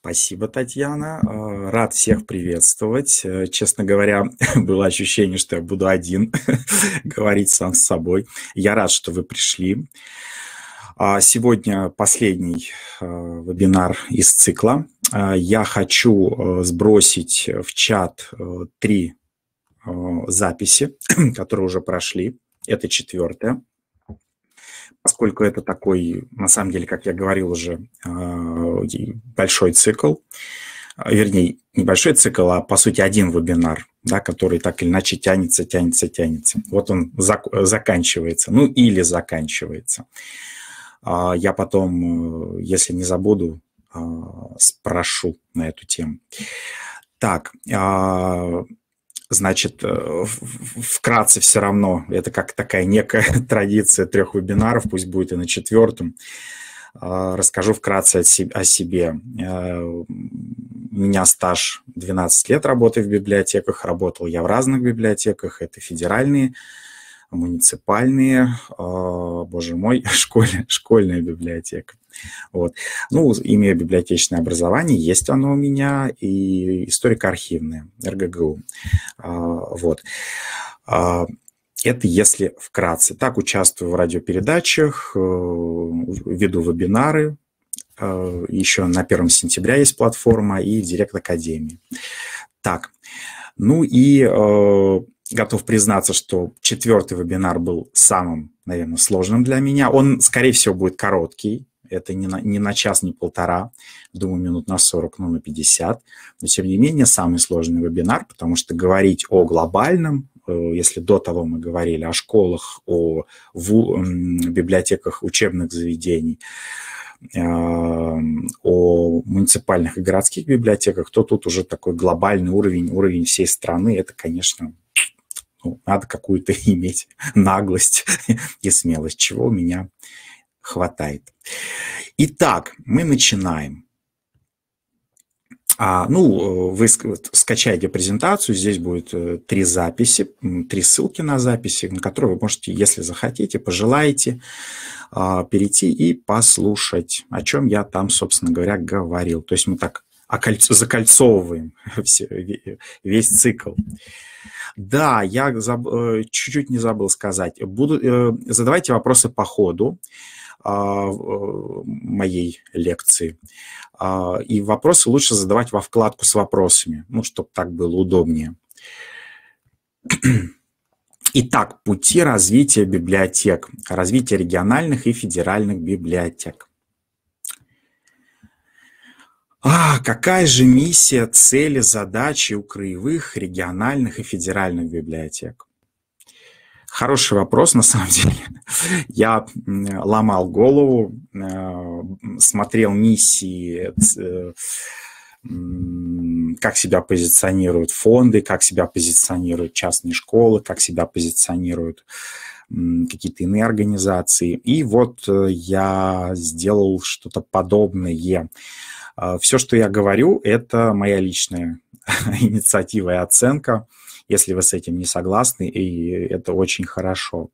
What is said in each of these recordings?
Спасибо, Татьяна. А, рад всех приветствовать. Э, честно говоря, было ощущение, что я буду один говорить сам с собой. Я рад, что вы пришли. А, сегодня последний э, вебинар из цикла. А, я хочу э, сбросить в чат три записи, которые уже прошли. Это четвертое поскольку это такой, на самом деле, как я говорил уже, а, большой цикл, а, вернее, небольшой цикл, а по сути один вебинар, да, который так или иначе тянется, тянется, тянется. Вот он зак заканчивается, ну или заканчивается. А, я потом, э, если не забуду, спрошу на эту тему. Так, Значит, э, вкратце все равно, это как такая некая традиция трех вебинаров, пусть будет и на четвертом. А, расскажу вкратце о себе. Э, у меня стаж 12 лет работы в библиотеках, работал я в разных библиотеках, это федеральные, муниципальные, а, боже мой, школе, школьная библиотека. Вот. Ну, имею библиотечное образование, есть оно у меня, и историко-архивное, РГГУ. А, вот. А, это если вкратце. Так, участвую в радиопередачах, э, веду вебинары. Э, еще на 1 сентября есть платформа и Директ Академии. Так, ну и э, готов признаться, что четвертый вебинар был самым, наверное, сложным для меня. Он, скорее всего, будет короткий. Это не на, не на час, не полтора, думаю, минут на 40, ну, на 50. Но, тем не менее, самый сложный вебинар, потому что говорить о глобальном, э, если до того мы говорили о школах, о ву, библиотеках учебных заведений, э, о муниципальных и городских библиотеках, то тут уже такой глобальный уровень, уровень всей страны, это, конечно, ну, надо какую-то иметь наглость и смелость, чего у меня хватает. Итак, мы начинаем. А, ну, э, вы скачаете презентацию, здесь будет э, три записи, три ссылки на записи, на которые вы можете, если захотите, пожелаете, а, перейти и послушать, о чем я там, собственно говоря, говорил. То есть мы так закольцовываем все, весь цикл. Да, я заб... Э, чуть-чуть не забыл сказать. Буду... Э, задавайте вопросы по ходу а, э, моей лекции. А, и вопросы лучше задавать во вкладку с вопросами, ну, чтобы так было удобнее. Итак, пути развития библиотек, развития региональных и федеральных библиотек. А какая же миссия, цели, задачи у краевых, региональных и федеральных библиотек? Хороший вопрос, на самом деле. Я ломал голову, э, смотрел миссии, э, как себя позиционируют фонды, как себя позиционируют частные школы, как себя позиционируют какие-то иные организации. И вот э, я сделал что-то подобное. А, Все, что я говорю, это моя личная инициатива и оценка, если вы с этим не согласны, и это очень хорошо.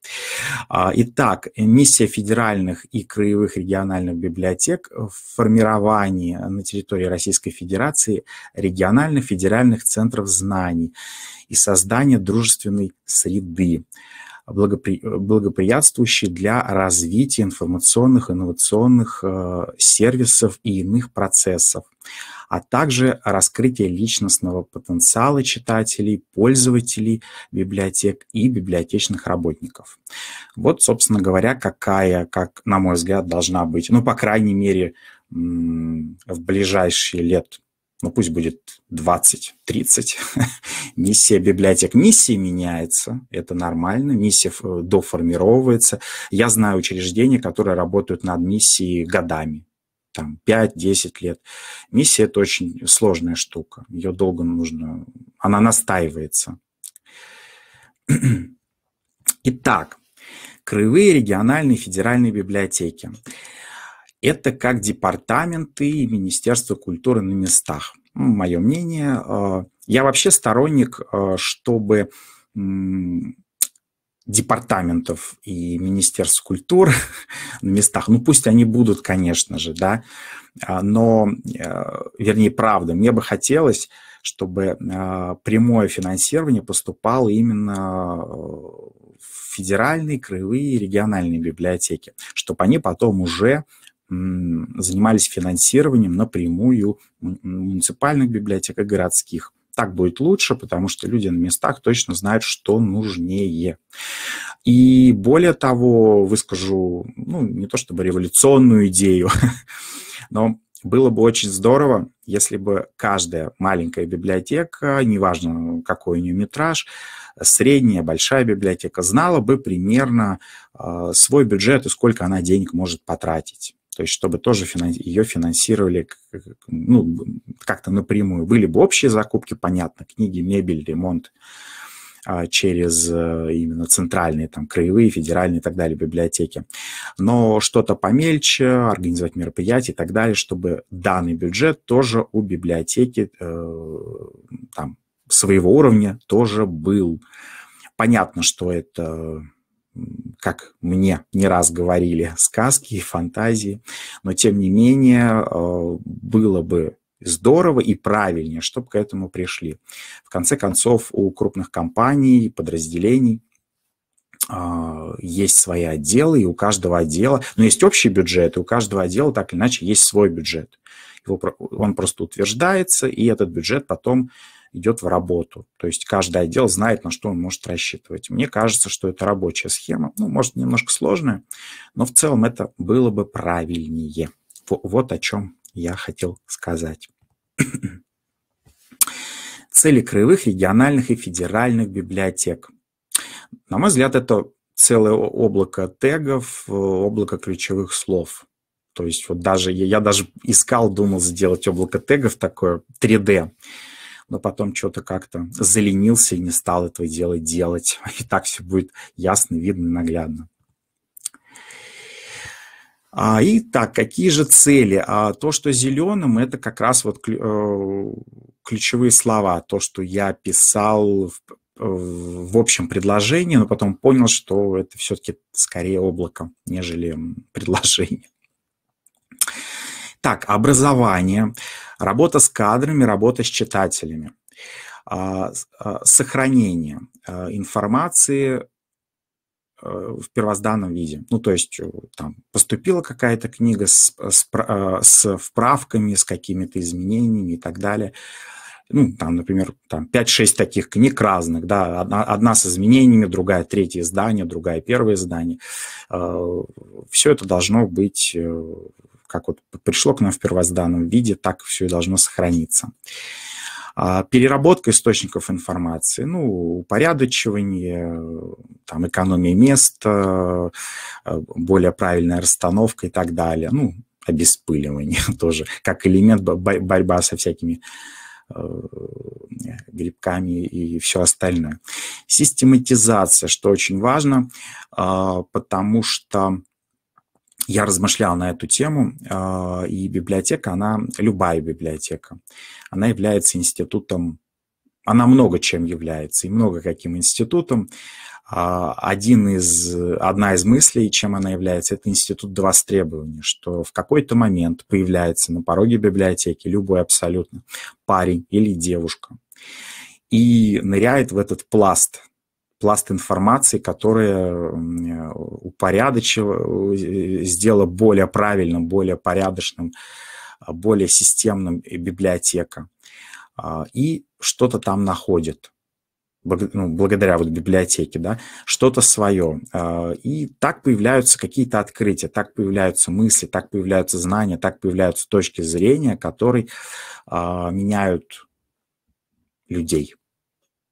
А, итак, миссия федеральных и краевых региональных библиотек в формировании на территории Российской Федерации региональных федеральных центров знаний и создание дружественной среды благопри... благоприятствующий для развития информационных, инновационных э, сервисов и иных процессов, а также раскрытие личностного потенциала читателей, пользователей библиотек и библиотечных работников. Вот, собственно говоря, какая, как, на мой взгляд, должна быть, ну, по крайней мере, в ближайшие лет ну пусть будет 20, 30. Миссия библиотек, миссия меняется, это нормально, миссия э, доформировывается. Я знаю учреждения, которые работают над миссией годами, там 5-10 лет. Миссия – это очень сложная штука, ее долго нужно, она настаивается. Итак, краевые региональные федеральные библиотеки это как департаменты и Министерство культуры на местах. Ну, Мое мнение. Э, я вообще сторонник, э, чтобы департаментов и Министерств культуры на местах. Ну, пусть они будут, конечно же, да, а, но, э, вернее, правда, мне бы хотелось, чтобы прямое финансирование поступало именно в федеральные, краевые и региональные библиотеки, чтобы они потом уже занимались финансированием напрямую муниципальных библиотек и городских. Так будет лучше, потому что люди на местах точно знают, что нужнее. И более того, выскажу, ну, не то чтобы революционную идею, но было бы очень здорово, если бы каждая маленькая библиотека, неважно какой у нее метраж, средняя, большая библиотека, знала бы примерно а, свой бюджет и сколько она денег может потратить то есть чтобы тоже ее финансировали ну, как-то напрямую. Были бы общие закупки, понятно, книги, мебель, ремонт а, через э, именно центральные, там, краевые, федеральные и так далее библиотеки. Но что-то помельче, организовать мероприятия и так далее, чтобы данный бюджет тоже у библиотеки э, там, своего уровня тоже был. Понятно, что это как мне не раз говорили, сказки и фантазии, но тем не менее э, было бы здорово и правильнее, чтобы к этому пришли. В конце концов, у крупных компаний, подразделений а, есть свои отделы, и у каждого отдела, но ну, есть общий бюджет, и у каждого отдела так или иначе есть свой бюджет. Его, он просто утверждается, и этот бюджет потом идет в работу. То есть каждый отдел знает, на что он может рассчитывать. Мне кажется, что это рабочая схема. Ну, может, немножко сложная, но в целом это было бы правильнее. Вот о чем я хотел сказать. Цели краевых, региональных и федеральных библиотек. На мой взгляд, это целое облако тегов, э, облако ключевых слов. То есть вот даже я даже искал, думал сделать облако тегов такое 3D но потом что-то как-то заленился и не стал этого дела делать. И так все будет ясно, видно, наглядно. А, итак, какие же цели? А, то, что зеленым, это как раз вот э, ключевые слова, то, что я писал в, э, в общем предложении, но потом понял, что это все-таки скорее облако, нежели предложение. Так, образование, работа с кадрами, работа с читателями, а, а, сохранение а, информации э, в первозданном виде. Ну, то есть э, там поступила какая-то книга с, с, э, с вправками, с какими-то изменениями и так далее. Ну, там, например, там 5-6 таких книг разных, да, одна, одна с изменениями, другая третье издание, другая первое издание. Все это должно быть как вот пришло к нам в первозданном виде, так все и должно сохраниться. А, переработка источников информации, ну, упорядочивание, там, экономия места, э, более правильная расстановка и так далее. Ну, обеспыливание тоже, как элемент борьба со всякими э, грибками и все остальное. Систематизация, что очень важно, а, потому что я размышлял на эту тему, а, и библиотека, она, любая библиотека, она является институтом, она много чем является, и много каким институтом. А, один из, одна из мыслей, чем она является, это институт до востребования, что в какой-то момент появляется на пороге библиотеки любой абсолютно парень или девушка и ныряет в этот пласт пласт информации, которая упорядочила, сделала более правильным, более порядочным, более системным библиотека. А, и что-то там находит ну, благодаря вот библиотеке, да, что-то свое. А, и так появляются какие-то открытия, так появляются мысли, так появляются знания, так появляются точки зрения, которые а, меняют людей.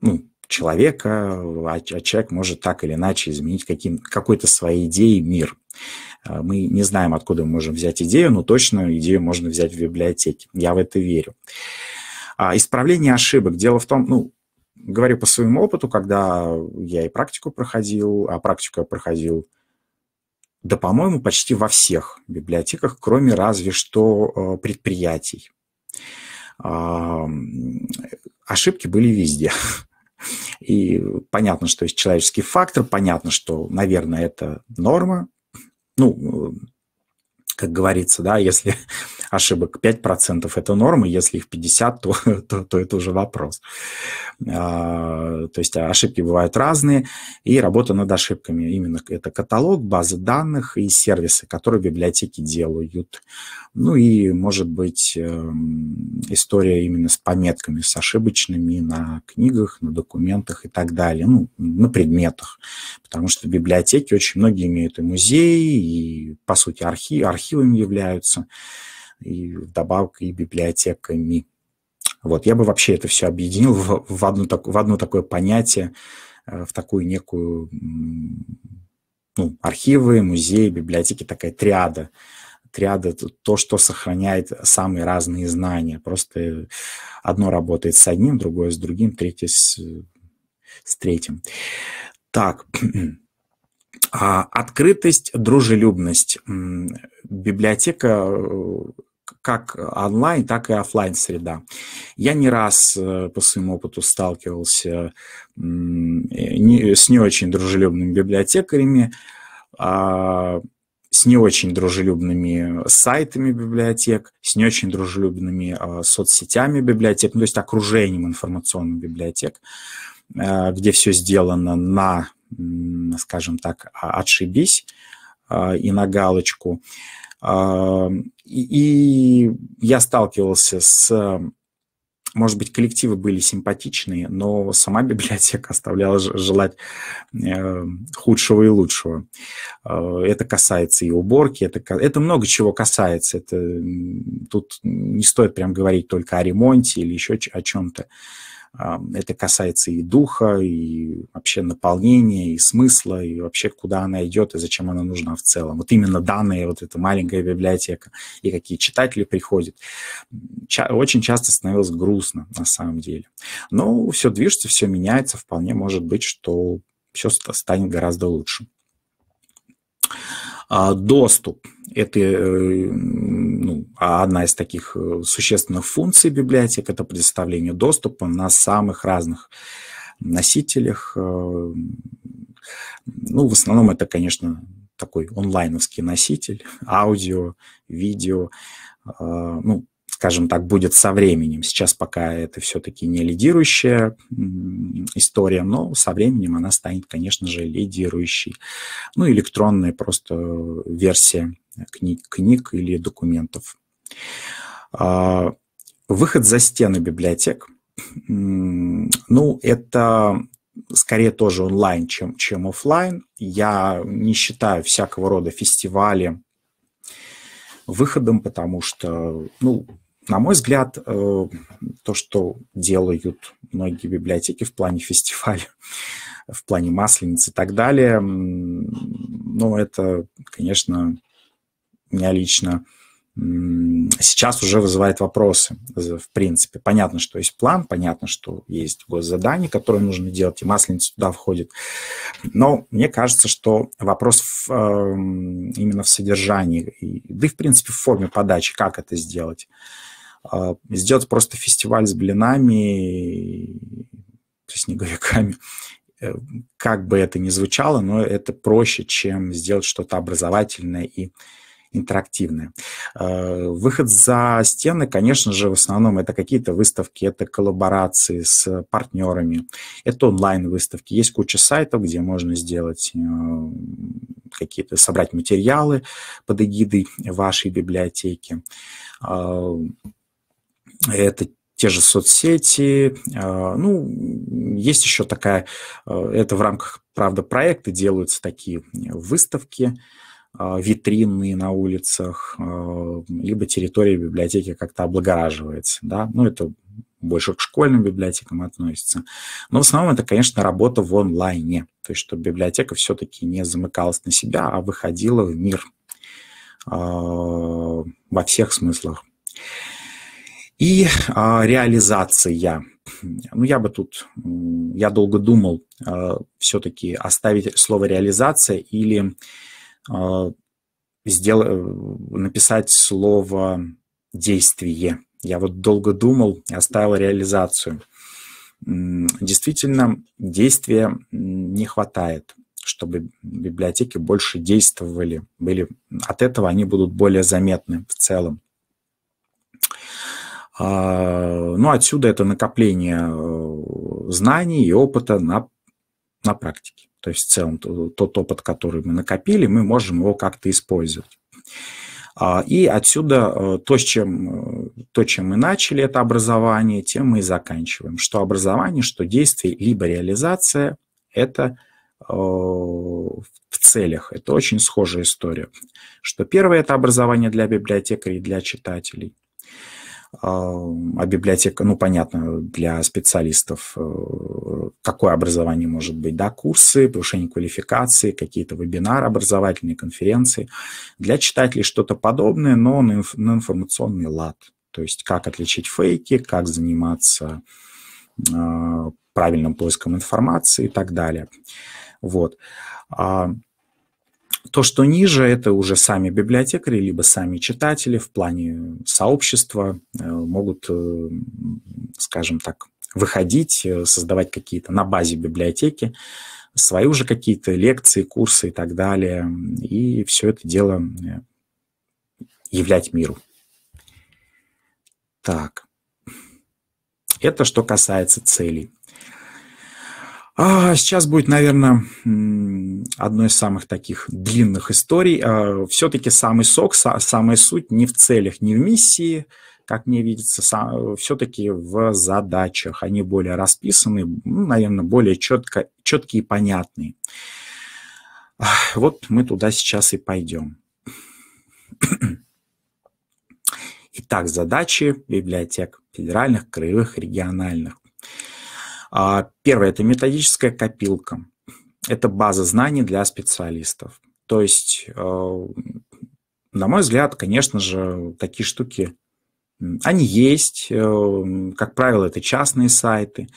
Ну, человека, а, а человек может так или иначе изменить каким, какой-то своей идеей мир. А, мы не знаем, откуда мы можем взять идею, но точно идею можно взять в библиотеке. Я в это верю. А, исправление ошибок. Дело в том, ну, говорю по своему опыту, когда я и практику проходил, а практику я проходил, да, по-моему, почти во всех библиотеках, кроме разве что э, предприятий. Ошибки были везде. И понятно, что есть человеческий фактор, понятно, что, наверное, это норма. Ну, как говорится, да, если ошибок 5% это норма, если их 50, то, то, то это уже вопрос. А, то есть ошибки бывают разные, и работа над ошибками. Именно это каталог, базы данных и сервисы, которые библиотеки делают. Ну и, может быть, эм, история именно с пометками, с ошибочными на книгах, на документах и так далее, ну, на предметах. Потому что библиотеки очень многие имеют и музеи, и, по сути, архи, архив архивами являются, и вдобавок и библиотеками. Вот, я бы вообще это все объединил в, в, одну, так, в одно такое понятие, э, в такую некую ну, архивы, музеи, библиотеки, такая триада. Триада – это то, что сохраняет самые разные знания. Просто одно работает с одним, другое с другим, третье с, с третьим. Так, А, открытость, дружелюбность. Библиотека э, как онлайн, так и офлайн среда. Я не раз э, по своему опыту сталкивался э, с не очень дружелюбными библиотекарями, а, с не очень дружелюбными сайтами библиотек, с не очень дружелюбными а, соцсетями библиотек, ну, то есть окружением информационных библиотек, где все сделано на скажем так, а, отшибись а, и на галочку. А, и я сталкивался с... Может быть, коллективы были симпатичные, но сама библиотека оставляла желать э, худшего и лучшего. Это касается и уборки, это, это много чего касается. Это, тут не стоит прям говорить только о ремонте или еще о чем-то. Это касается и духа, и вообще наполнения, и смысла, и вообще куда она идет, и зачем она нужна в целом. Вот именно данные, вот эта маленькая библиотека, и какие читатели приходят. Ча очень часто становилось грустно на самом деле. Но все движется, все меняется, вполне может быть, что все станет гораздо лучше а, доступ. Это э, а одна из таких э, существенных функций библиотек – это предоставление доступа на самых разных носителях. Э, ну, в основном это, конечно, такой онлайновский носитель, аудио, видео, э, ну, скажем так, будет со временем. Сейчас пока это все-таки не лидирующая история, но со временем она станет, конечно же, лидирующей. Ну, электронная просто версия книг, книг или документов. А, выход за стены библиотек. Ну, это скорее тоже онлайн, чем, чем офлайн. Я не считаю всякого рода фестивали выходом, потому что, ну, на мой взгляд, э, то, что делают многие библиотеки в плане фестиваля, в плане масленицы и так далее, ну, это, конечно, меня лично сейчас уже вызывает вопросы, в принципе. Понятно, что есть план, понятно, что есть госзадание, которое нужно делать, и масленица туда входит. Но мне кажется, что вопрос в, эм, именно в содержании, и, да и, в принципе, в форме подачи, как это сделать. А, сделать просто фестиваль с блинами, со снеговиками, э, как бы это ни звучало, но это проще, чем сделать что-то образовательное и образовательное интерактивные. Э, выход за стены, конечно же, в основном это какие-то выставки, это коллаборации с партнерами, это онлайн-выставки. Есть куча сайтов, где можно сделать э, какие-то, собрать материалы под эгидой вашей библиотеки. Э, это те же соцсети. Ну, есть еще такая, это в рамках, правда, проекта делаются такие выставки, а, витрины на улицах, а, либо территория библиотеки как-то облагораживается. Да? Ну, это больше к школьным библиотекам относится. Но в основном это, конечно, работа в онлайне. То есть, чтобы библиотека все-таки не замыкалась на себя, а выходила в мир а, во всех смыслах. И реализация. Ну, я бы тут, я долго думал, все-таки оставить слово «реализация» или а, сдел... Э, написать слово «действие». Я вот долго думал и оставил реализацию. Действительно, действия не хватает, чтобы библиотеки больше действовали. Были... От этого они будут более заметны в целом. А, ну, отсюда это накопление э, знаний и опыта на, на практике. То есть в целом тот опыт, который мы накопили, мы можем его как-то использовать. А, и отсюда э, то, с чем, э, то, чем мы начали, это образование, тем мы и заканчиваем. Что образование, что действие, либо реализация – это э, в целях. Это очень схожая история. Что первое – это образование для библиотекарей и для читателей – а библиотека, ну, понятно, для специалистов, э, какое образование может быть, да, курсы, повышение квалификации, какие-то вебинары образовательные, конференции. Для читателей что-то подобное, но на, на информационный лад. То есть как отличить фейки, как заниматься а, правильным поиском информации и так далее. Вот. А, то, что ниже, это уже сами библиотекари, либо сами читатели в плане э, сообщества э, могут, э, скажем так, выходить, создавать какие-то на базе библиотеки свои уже какие-то лекции, курсы и так далее, и все это дело являть миру. Так, это что касается целей. А Сейчас будет, наверное, одной из самых таких длинных историй. А, все-таки самый сок, самая суть не в целях, не в миссии, как мне видится, все-таки в задачах. Они более расписаны, ну, наверное, более четко, четкие и понятные. А, вот мы туда сейчас и пойдем. Итак, задачи библиотек федеральных, краевых, региональных. А, первое – это методическая копилка. Это база знаний для специалистов. То есть, э, на мой взгляд, конечно же, такие штуки, они есть. Э, как правило, это частные сайты.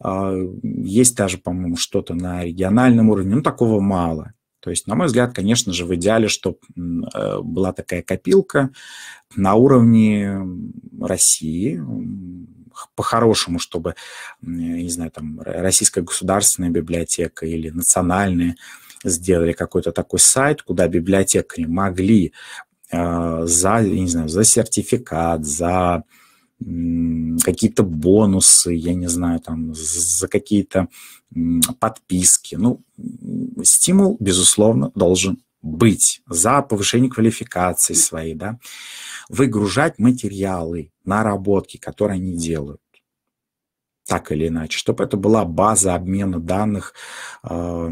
А, есть даже, по-моему, что-то на региональном уровне, но такого мало. То есть, на мой взгляд, конечно же, в идеале, чтобы э, была такая копилка на уровне России, по-хорошему, чтобы, не знаю, там, Российская государственная библиотека или национальная сделали какой-то такой сайт, куда библиотекари могли а, за, не знаю, за сертификат, за какие-то бонусы, я не знаю, там, за какие-то подписки. Ну, стимул, безусловно, должен быть за повышение квалификации своей, да, выгружать материалы, наработки, которые они делают так или иначе, чтобы это была база обмена данных э,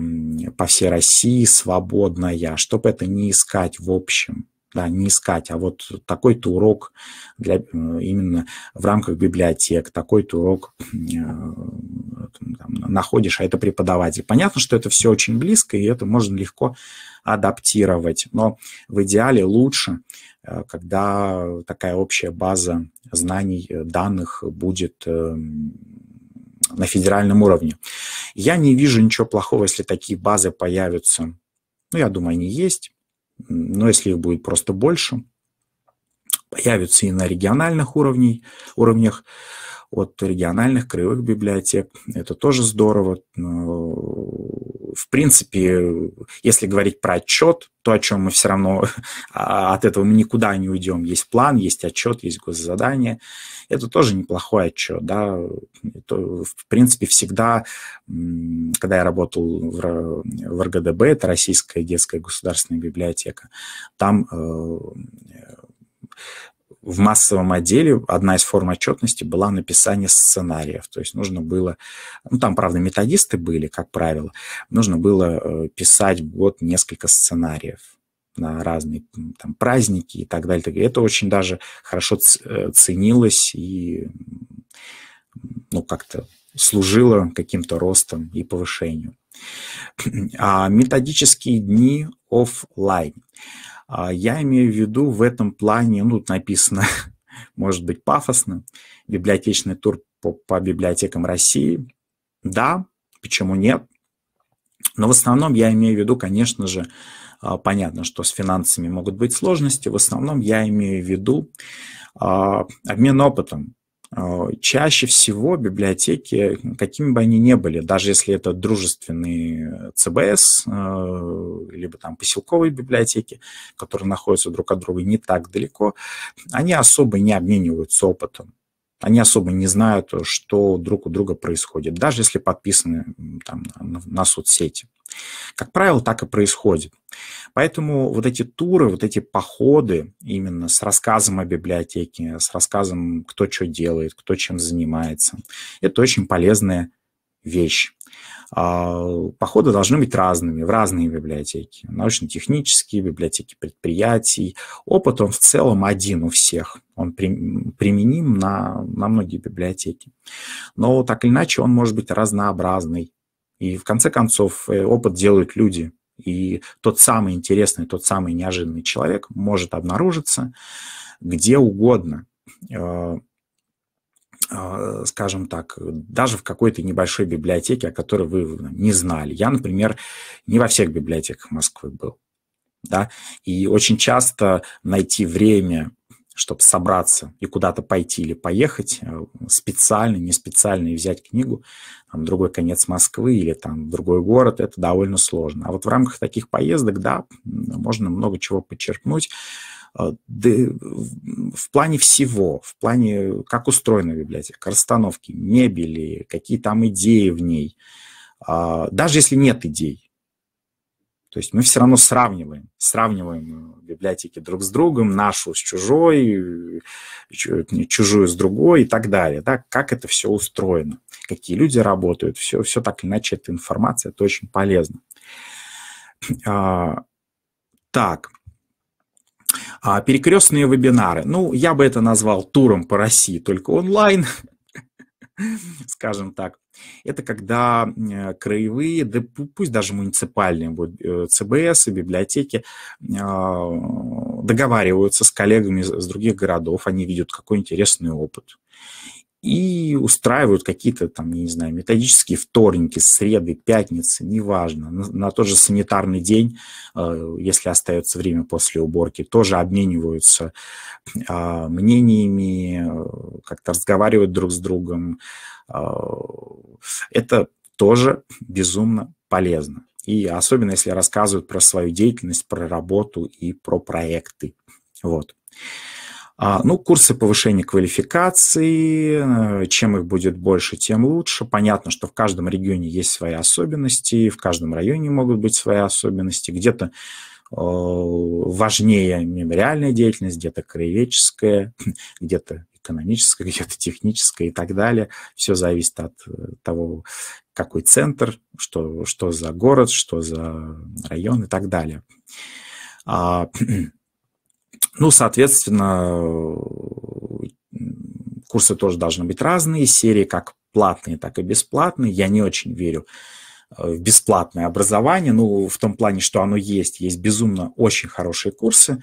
по всей России свободная, чтобы это не искать в общем да, не искать, а вот такой-то урок для, именно в рамках библиотек, такой-то урок э, там, находишь, а это преподаватель. Понятно, что это все очень близко, и это можно легко адаптировать, но в идеале лучше, э, когда такая общая база знаний, э, данных будет на федеральном уровне. Я не вижу ничего плохого, если такие базы появятся. Ну, я думаю, они есть но если их будет просто больше, появятся и на региональных уровней, уровнях, от региональных краевых библиотек. Это тоже здорово в принципе, если говорить про отчет, то, о чем мы все равно а, от этого мы никуда не уйдем. Есть план, есть отчет, есть госзадание. Это тоже неплохой отчет. Да? Это, в принципе, всегда, когда я работал в, в РГДБ, это Российская детская государственная библиотека, там э, в массовом отделе одна из форм отчетности была написание сценариев. То есть нужно было, ну там, правда, методисты были, как правило, нужно было э, писать вот несколько сценариев на разные там, праздники и так далее. Это очень даже хорошо э, ценилось и ну, как-то служило каким-то ростом и повышению. А методические дни офлайн. А, я имею в виду в этом плане, ну, тут написано, может быть, пафосно, библиотечный тур по, по библиотекам России. Да, почему нет? Но в основном я имею в виду, конечно же, а, понятно, что с финансами могут быть сложности. В основном я имею в виду а, обмен опытом, Э, чаще всего библиотеки, какими бы они ни были, даже если это дружественные ЦБС, э, либо там поселковые библиотеки, которые находятся друг от друга не так далеко, они особо не обмениваются опытом. Они особо не знают, что друг у друга происходит, даже если подписаны там, на соцсети. Как правило, так и происходит. Поэтому вот эти туры, вот эти походы именно с рассказом о библиотеке, с рассказом, кто что делает, кто чем занимается, это очень полезная вещь. А, походы должны быть разными, в разные библиотеки. Научно-технические, библиотеки предприятий. Опыт, он в целом один у всех. Он применим на, на многие библиотеки. Но так или иначе он может быть разнообразный. И в конце концов э, опыт делают люди. И тот самый интересный, тот самый неожиданный человек может обнаружиться где угодно, э, э, скажем так, даже в какой-то небольшой библиотеке, о которой вы ну, не знали. Я, например, не во всех библиотеках Москвы был. Да? И очень часто найти время чтобы собраться и куда-то пойти или поехать э, специально, не специально и взять книгу, там, другой конец Москвы или там другой город, это довольно сложно. А вот в рамках таких поездок, да, можно много чего подчеркнуть. Э, да, в плане всего, в плане, как устроена библиотека, расстановки, мебели, какие там идеи в ней. А, даже если нет идей, то есть мы все равно сравниваем, сравниваем э, библиотеки друг с другом, нашу с чужой, э, чужую с другой и так далее. Да? Как это все устроено, какие люди работают, все, все так или иначе, эта информация, это очень полезно. А, так, а, перекрестные вебинары. Ну, я бы это назвал туром по России, только онлайн, скажем так. Это когда э, краевые, да пусть даже муниципальные вот, э, ЦБС и библиотеки а, договариваются с коллегами из других городов, они видят какой интересный опыт и устраивают какие-то там, я не знаю, методические вторники, среды, пятницы, неважно, на, на тот же санитарный день, э, если остается время после уборки, тоже обмениваются э, мнениями, э, как-то разговаривают друг с другом, Э, это тоже безумно полезно. И особенно, если рассказывают про свою деятельность, про работу и про проекты. Вот. А, ну, курсы повышения квалификации, э, чем их будет больше, тем лучше. Понятно, что в каждом регионе есть свои особенности, в каждом районе могут быть свои особенности. Где-то э, важнее мемориальная деятельность, где-то краеведческая, где-то экономическое, где-то техническое и так далее. Все зависит от э, того, какой центр, что, что за город, что за район и так далее. А, ну, соответственно, курсы тоже должны быть разные, серии как платные, так и бесплатные. Я не очень верю э, в бесплатное образование, ну, в том плане, что оно есть. Есть безумно очень хорошие курсы,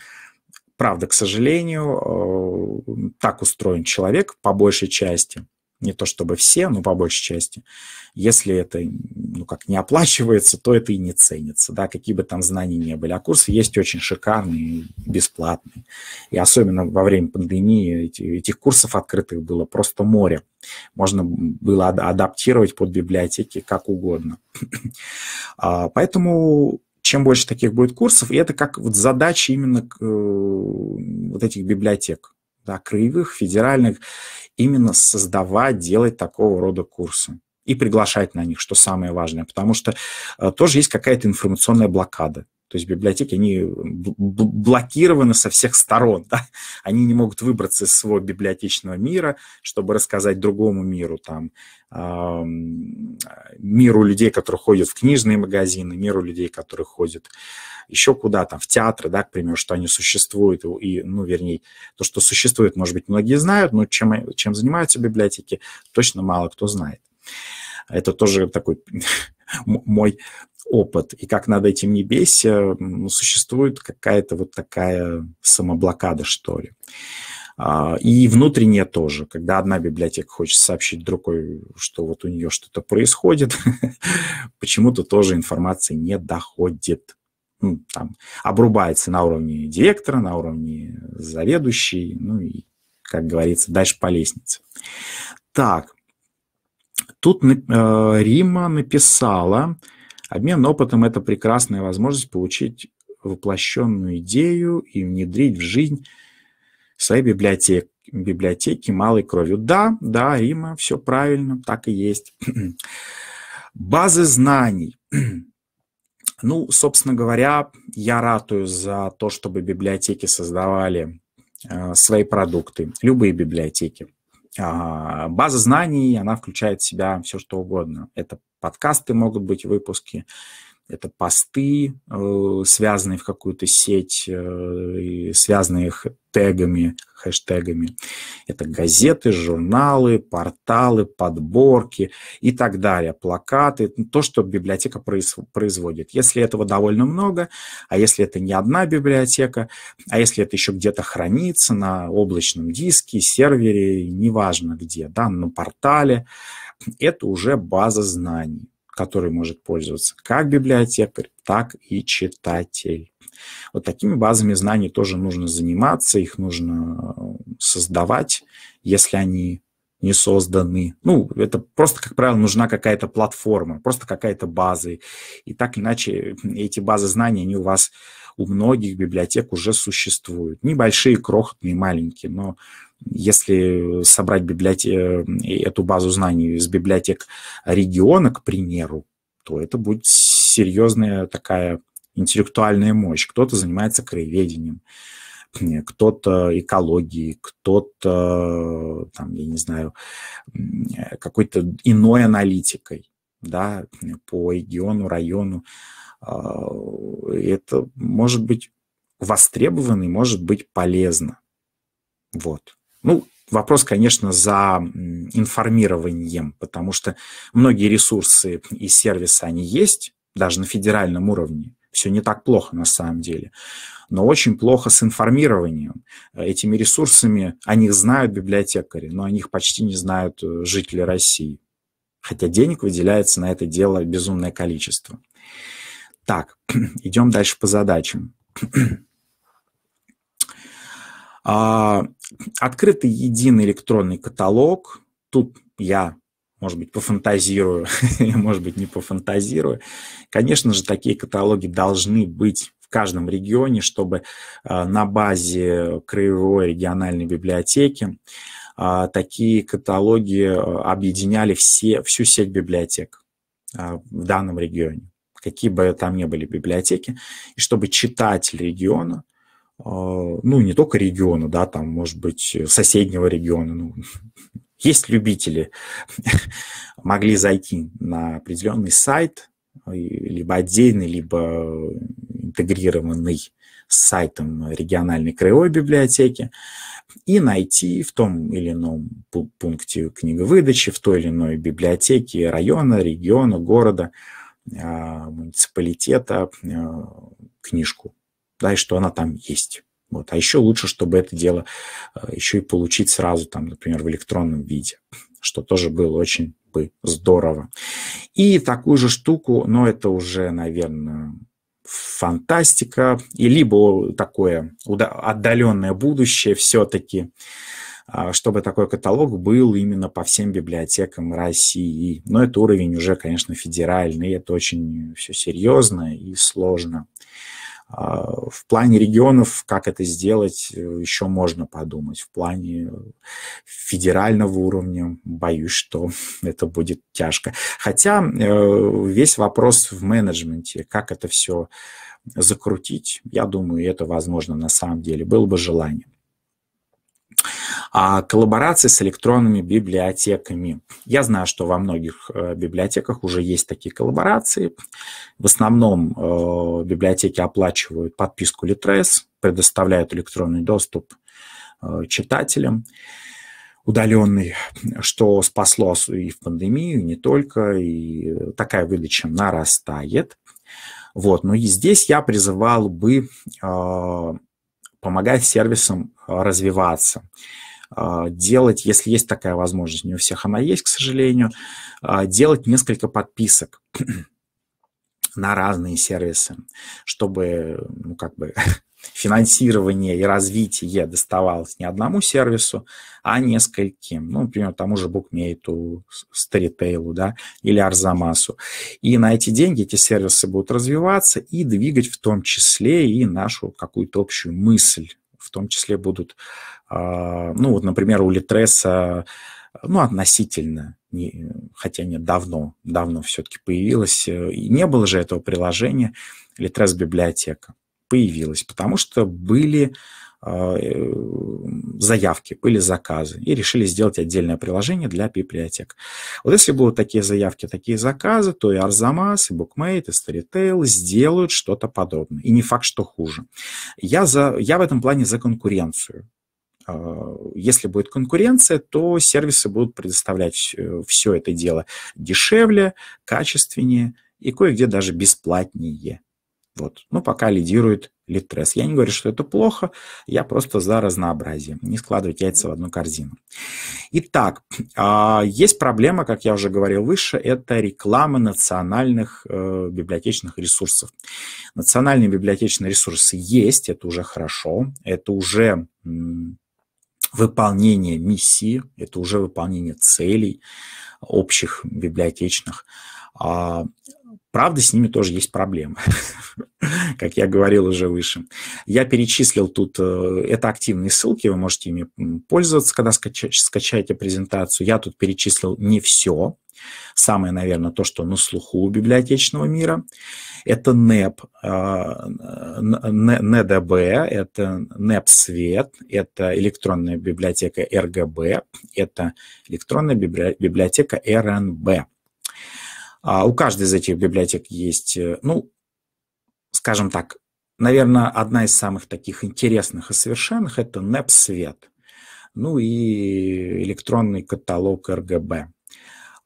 Правда, к сожалению, э, так устроен человек по большей части. Не то чтобы все, но по большей части. Если это ну, как не оплачивается, то это и не ценится. Да? Какие бы там знания не были. А курсы есть очень шикарные, бесплатные. И особенно во время пандемии этих курсов открытых было просто море. Можно было адаптировать под библиотеки как угодно. А, поэтому чем больше таких будет курсов, и это как вот задача именно э, вот этих библиотек, да, краевых, федеральных, именно создавать, делать такого рода курсы и приглашать на них, что самое важное, потому что э, тоже есть какая-то информационная блокада. То есть библиотеки, они э, блокированы со всех сторон. Да? Они не могут выбраться из своего библиотечного мира, чтобы рассказать другому миру, там, э, миру людей, которые ходят в книжные магазины, миру людей, которые ходят еще куда там, в театры, да, к примеру, что они существуют, и, ну, вернее, то, что существует, может быть, многие знают, но чем, чем занимаются библиотеки, точно мало кто знает. Это тоже такой мой опыт, и как над этим не бейся, существует какая-то вот такая самоблокада, что ли. А, и внутренне тоже, когда одна библиотека хочет сообщить другой, что вот у нее что-то происходит, почему-то тоже информации не доходит. Ну, там, обрубается на уровне директора, на уровне заведующей, ну и, как говорится, дальше по лестнице. Так, тут э, Рима написала, э, Обмен опытом – это прекрасная возможность получить воплощенную идею и внедрить в жизнь своей библиотек, библиотеки малой кровью. Да, да, Рима, все правильно, так и есть. Базы знаний. Ну, собственно говоря, я ратую за то, чтобы библиотеки создавали э, свои продукты, любые библиотеки. А, база знаний, она включает в себя все, что угодно. Это подкасты могут быть, выпуски, это посты, э, связанные в какую-то сеть, э, связанные их тегами, хэштегами. Это газеты, журналы, порталы, подборки и так далее, плакаты, ну, то, что библиотека производит. Если этого довольно много, а если это не одна библиотека, а если это еще где-то хранится на облачном диске, сервере, неважно где, да, на портале, это уже база знаний, которой может пользоваться как библиотекарь, так и читатель. Вот такими базами знаний тоже нужно заниматься, их нужно э, создавать, если они не созданы. Ну, это просто, как правило, нужна какая-то платформа, просто какая-то база. И так иначе э, эти базы знаний, они у вас у многих библиотек уже существуют. Небольшие, крохотные, маленькие, но если собрать библиотек, э, эту базу знаний из библиотек региона, к примеру, то это будет серьезная такая интеллектуальная мощь. Кто-то занимается краеведением, кто-то экологией, кто-то, там, я не знаю, какой-то иной аналитикой да, по региону, району. А, это может быть востребовано и может быть полезно. Вот. Ну, Вопрос, конечно, за информированием, потому что многие ресурсы и сервисы, они есть, даже на федеральном уровне. Все не так плохо на самом деле. Но очень плохо с информированием. Э, этими ресурсами о них знают библиотекари, но о них почти не знают э, жители России. Хотя денег выделяется на это дело безумное количество. Так, идем дальше по задачам. А, открытый единый электронный каталог. Тут я, может быть, пофантазирую, может быть, не пофантазирую. Конечно же, такие каталоги должны быть в каждом регионе, чтобы а, на базе краевой региональной библиотеки а, такие каталоги объединяли все, всю сеть библиотек в данном регионе какие бы там ни были библиотеки, и чтобы читатель региона Э, ну, не только региона, да, там, может быть, э, соседнего региона, ну, есть любители, могли зайти на определенный сайт, э, либо отдельный, либо интегрированный с сайтом региональной краевой библиотеки, и найти в том или ином пункте книговыдачи, в той или иной библиотеке района, региона, города, муниципалитета книжку да, и что она там есть. Вот. А еще лучше, чтобы это дело э, еще и получить сразу, там, например, в электронном виде, что тоже было очень бы здорово. И такую же штуку, но это уже, наверное, фантастика, и либо такое отдаленное будущее все-таки, а, чтобы такой каталог был именно по всем библиотекам России. Но это уровень уже, конечно, федеральный, это очень все серьезно и сложно. А, в плане регионов, как это сделать, э, еще можно подумать. В плане э, федерального уровня, боюсь, что это будет тяжко. Хотя э, весь вопрос в менеджменте, как это все закрутить, я думаю, это возможно на самом деле. Было бы желание. А коллаборации с электронными библиотеками. Я знаю, что во многих э, библиотеках уже есть такие коллаборации. В основном э, библиотеки оплачивают подписку Litres, предоставляют электронный доступ э, читателям удаленный, что спасло и в пандемию, и не только, и такая выдача нарастает. Вот, но и здесь я призывал бы э, помогать сервисам развиваться. А, делать, если есть такая возможность, не у всех она есть, к сожалению, а, делать несколько подписок на разные сервисы, чтобы, ну, как бы, финансирование и развитие доставалось не одному сервису, а нескольким. Ну, например, тому же букмейту, старитейлу, да, или Арзамасу. И на эти деньги эти сервисы будут развиваться и двигать в том числе и нашу какую-то общую мысль. В том числе будут а, ну вот, например, у Литресса, ну, относительно, не, хотя нет, давно, давно все-таки появилось, э, и не было же этого приложения Литрес библиотека, появилась, потому что были а, э, заявки, были заказы, и решили сделать отдельное приложение для библиотек. Вот если будут такие заявки, такие заказы, то и Арзамас, и Букмейт, и Storytel сделают что-то подобное. И не факт, что хуже. Я, за, я в этом плане за конкуренцию. Э, если будет конкуренция, то сервисы будут предоставлять э, все это дело дешевле, качественнее и кое-где даже бесплатнее. Вот. Но ну, пока лидирует Литрес. Я не говорю, что это плохо, я просто за разнообразие. Не складывать яйца в одну корзину. Итак, а, есть проблема, как я уже говорил выше, это реклама национальных э, библиотечных ресурсов. Национальные библиотечные ресурсы есть, это уже хорошо, это уже выполнение миссии, это уже выполнение целей общих библиотечных, а, Правда, с ними тоже есть проблемы, как я говорил уже выше. Я перечислил тут, э, это активные ссылки, вы можете ими пользоваться, когда скача, скачаете презентацию. Я тут перечислил не все. Самое, наверное, то, что на слуху у библиотечного мира. Это НЭП, э, НДБ, это НЭП-свет, это электронная библиотека РГБ, это электронная библиотека РНБ. А у каждой из этих библиотек есть, э, ну, скажем так, наверное, одна из самых таких интересных и совершенных – это НЭП-свет, ну и электронный каталог РГБ.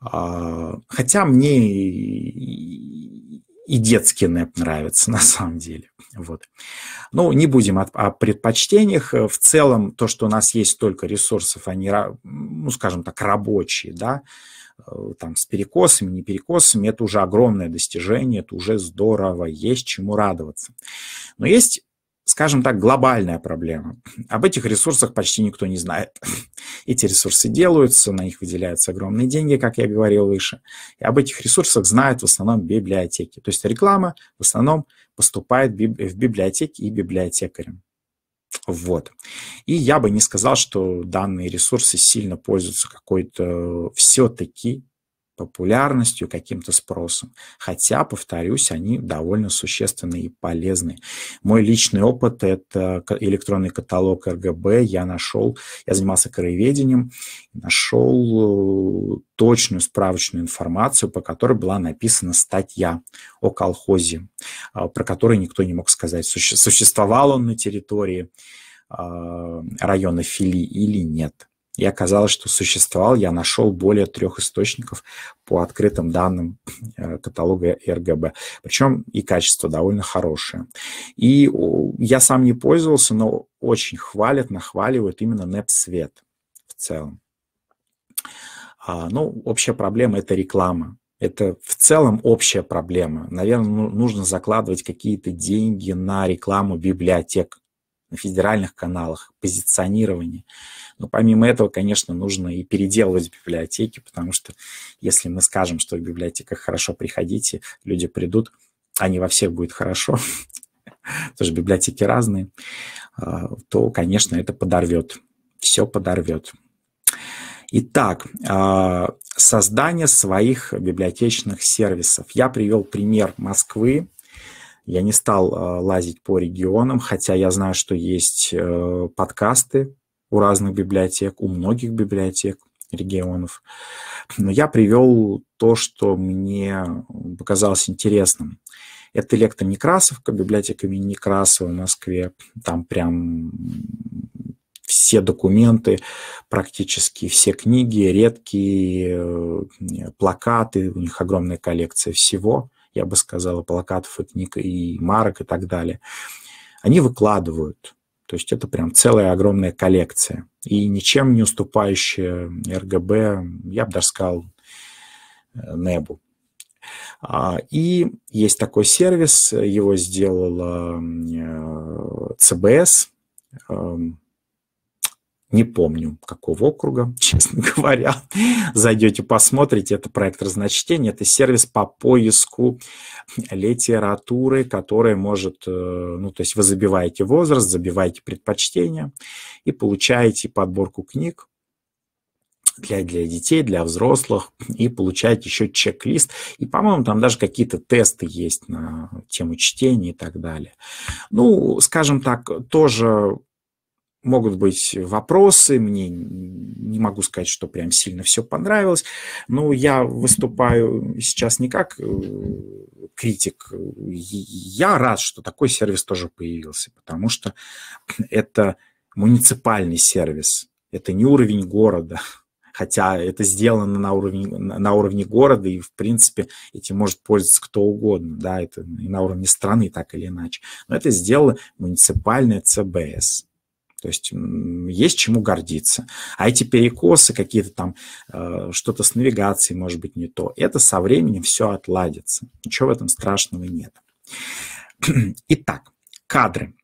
А, хотя мне и детский НЭП нравится на самом деле. Вот. Ну, не будем о, о предпочтениях. В целом, то, что у нас есть столько ресурсов, они, ну, скажем так, рабочие, да, Э, там, с перекосами, не перекосами, это уже огромное достижение, это уже здорово, есть чему радоваться. Но есть скажем так, глобальная проблема. Об этих ресурсах почти никто не знает. Эти ресурсы делаются, на них выделяются огромные деньги, как я говорил выше. И об этих ресурсах знают в основном библиотеки. То есть реклама в основном поступает в библиотеки и библиотекарям. Вот. И я бы не сказал, что данные ресурсы сильно пользуются какой-то все-таки популярностью, каким-то спросом. Хотя, повторюсь, они довольно существенны и полезны. Мой личный опыт – это электронный каталог РГБ. Я нашел, я занимался краеведением, нашел э, точную справочную информацию, по которой была написана статья о колхозе, а, про который никто не мог сказать, существовал он на территории а, района Фили или нет и оказалось, что существовал, я нашел более трех источников по открытым данным э, каталога РГБ. Причем и качество довольно хорошее. И я сам не пользовался, но очень хвалят, нахваливают именно НЭП-свет в целом. А, ну, общая проблема – это реклама. Это в целом общая проблема. Наверное, ну, нужно закладывать какие-то деньги на рекламу библиотек на федеральных каналах, позиционирование. Но помимо этого, конечно, нужно и переделывать библиотеки, потому что если мы скажем, что в библиотеках хорошо приходите, люди придут, а во всех будет хорошо, тоже библиотеки разные, а, то, конечно, это подорвет. Все подорвет. Итак, а, создание своих библиотечных сервисов. Я привел пример Москвы, я не стал а, лазить по регионам, хотя я знаю, что есть э, подкасты у разных библиотек, у многих библиотек регионов. Но я привел то, что мне показалось интересным. Это лектор Некрасовка, библиотека имени Некрасова в Москве. Там прям все документы, практически все книги, редкие э, плакаты, у них огромная коллекция всего я бы сказал, и плакатов, и книг, и марок, и так далее, они выкладывают. То есть это прям целая огромная коллекция. И ничем не уступающая РГБ, я бы даже сказал, НЭБу. А, и есть такой сервис, его сделала э, ЦБС, не помню какого округа, честно говоря. Зайдете, посмотрите, это проект разночтения, это сервис по поиску литературы, который может, э, ну, то есть вы забиваете возраст, забиваете предпочтения и получаете подборку книг, для, для детей, для взрослых, и получать еще чек-лист. И, по-моему, там даже какие-то тесты есть на тему чтения и так далее. Ну, скажем так, тоже могут быть вопросы, мне не могу сказать, что прям сильно все понравилось. Но я выступаю сейчас не как э, критик. Я рад, что такой сервис тоже появился, потому что это муниципальный сервис, это не уровень города, хотя это сделано на уровне, на уровне города, и, в принципе, этим может пользоваться кто угодно, да, это и на уровне страны так или иначе. Но это сделала муниципальная ЦБС. То есть есть чему гордиться. А эти перекосы какие-то там, э, что-то с навигацией может быть не то, это со временем все отладится. Ничего в этом страшного нет. Итак, кадры.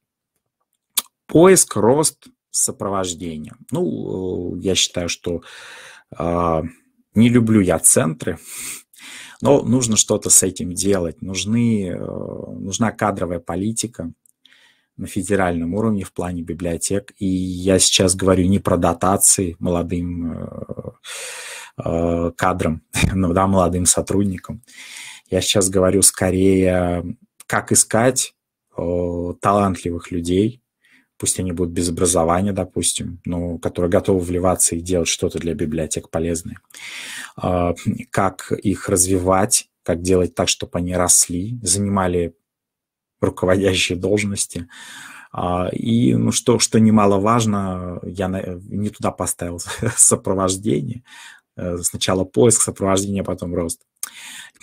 Поиск, рост, сопровождение. Ну, э, я считаю, что э, не люблю я центры, но нужно что-то с этим делать. Нужны, нужна кадровая политика, на федеральном уровне в плане библиотек. И я сейчас говорю не про дотации молодым э, э, кадрам, ну да, молодым сотрудникам. Я сейчас говорю скорее, как искать э, талантливых людей, пусть они будут без образования, допустим, но которые готовы вливаться и делать что-то для библиотек полезное. Как их развивать, как делать так, чтобы они росли, занимали руководящие должности. А, и ну, что, что немаловажно, я не туда поставил сопровождение. Э, сначала поиск, сопровождения потом рост.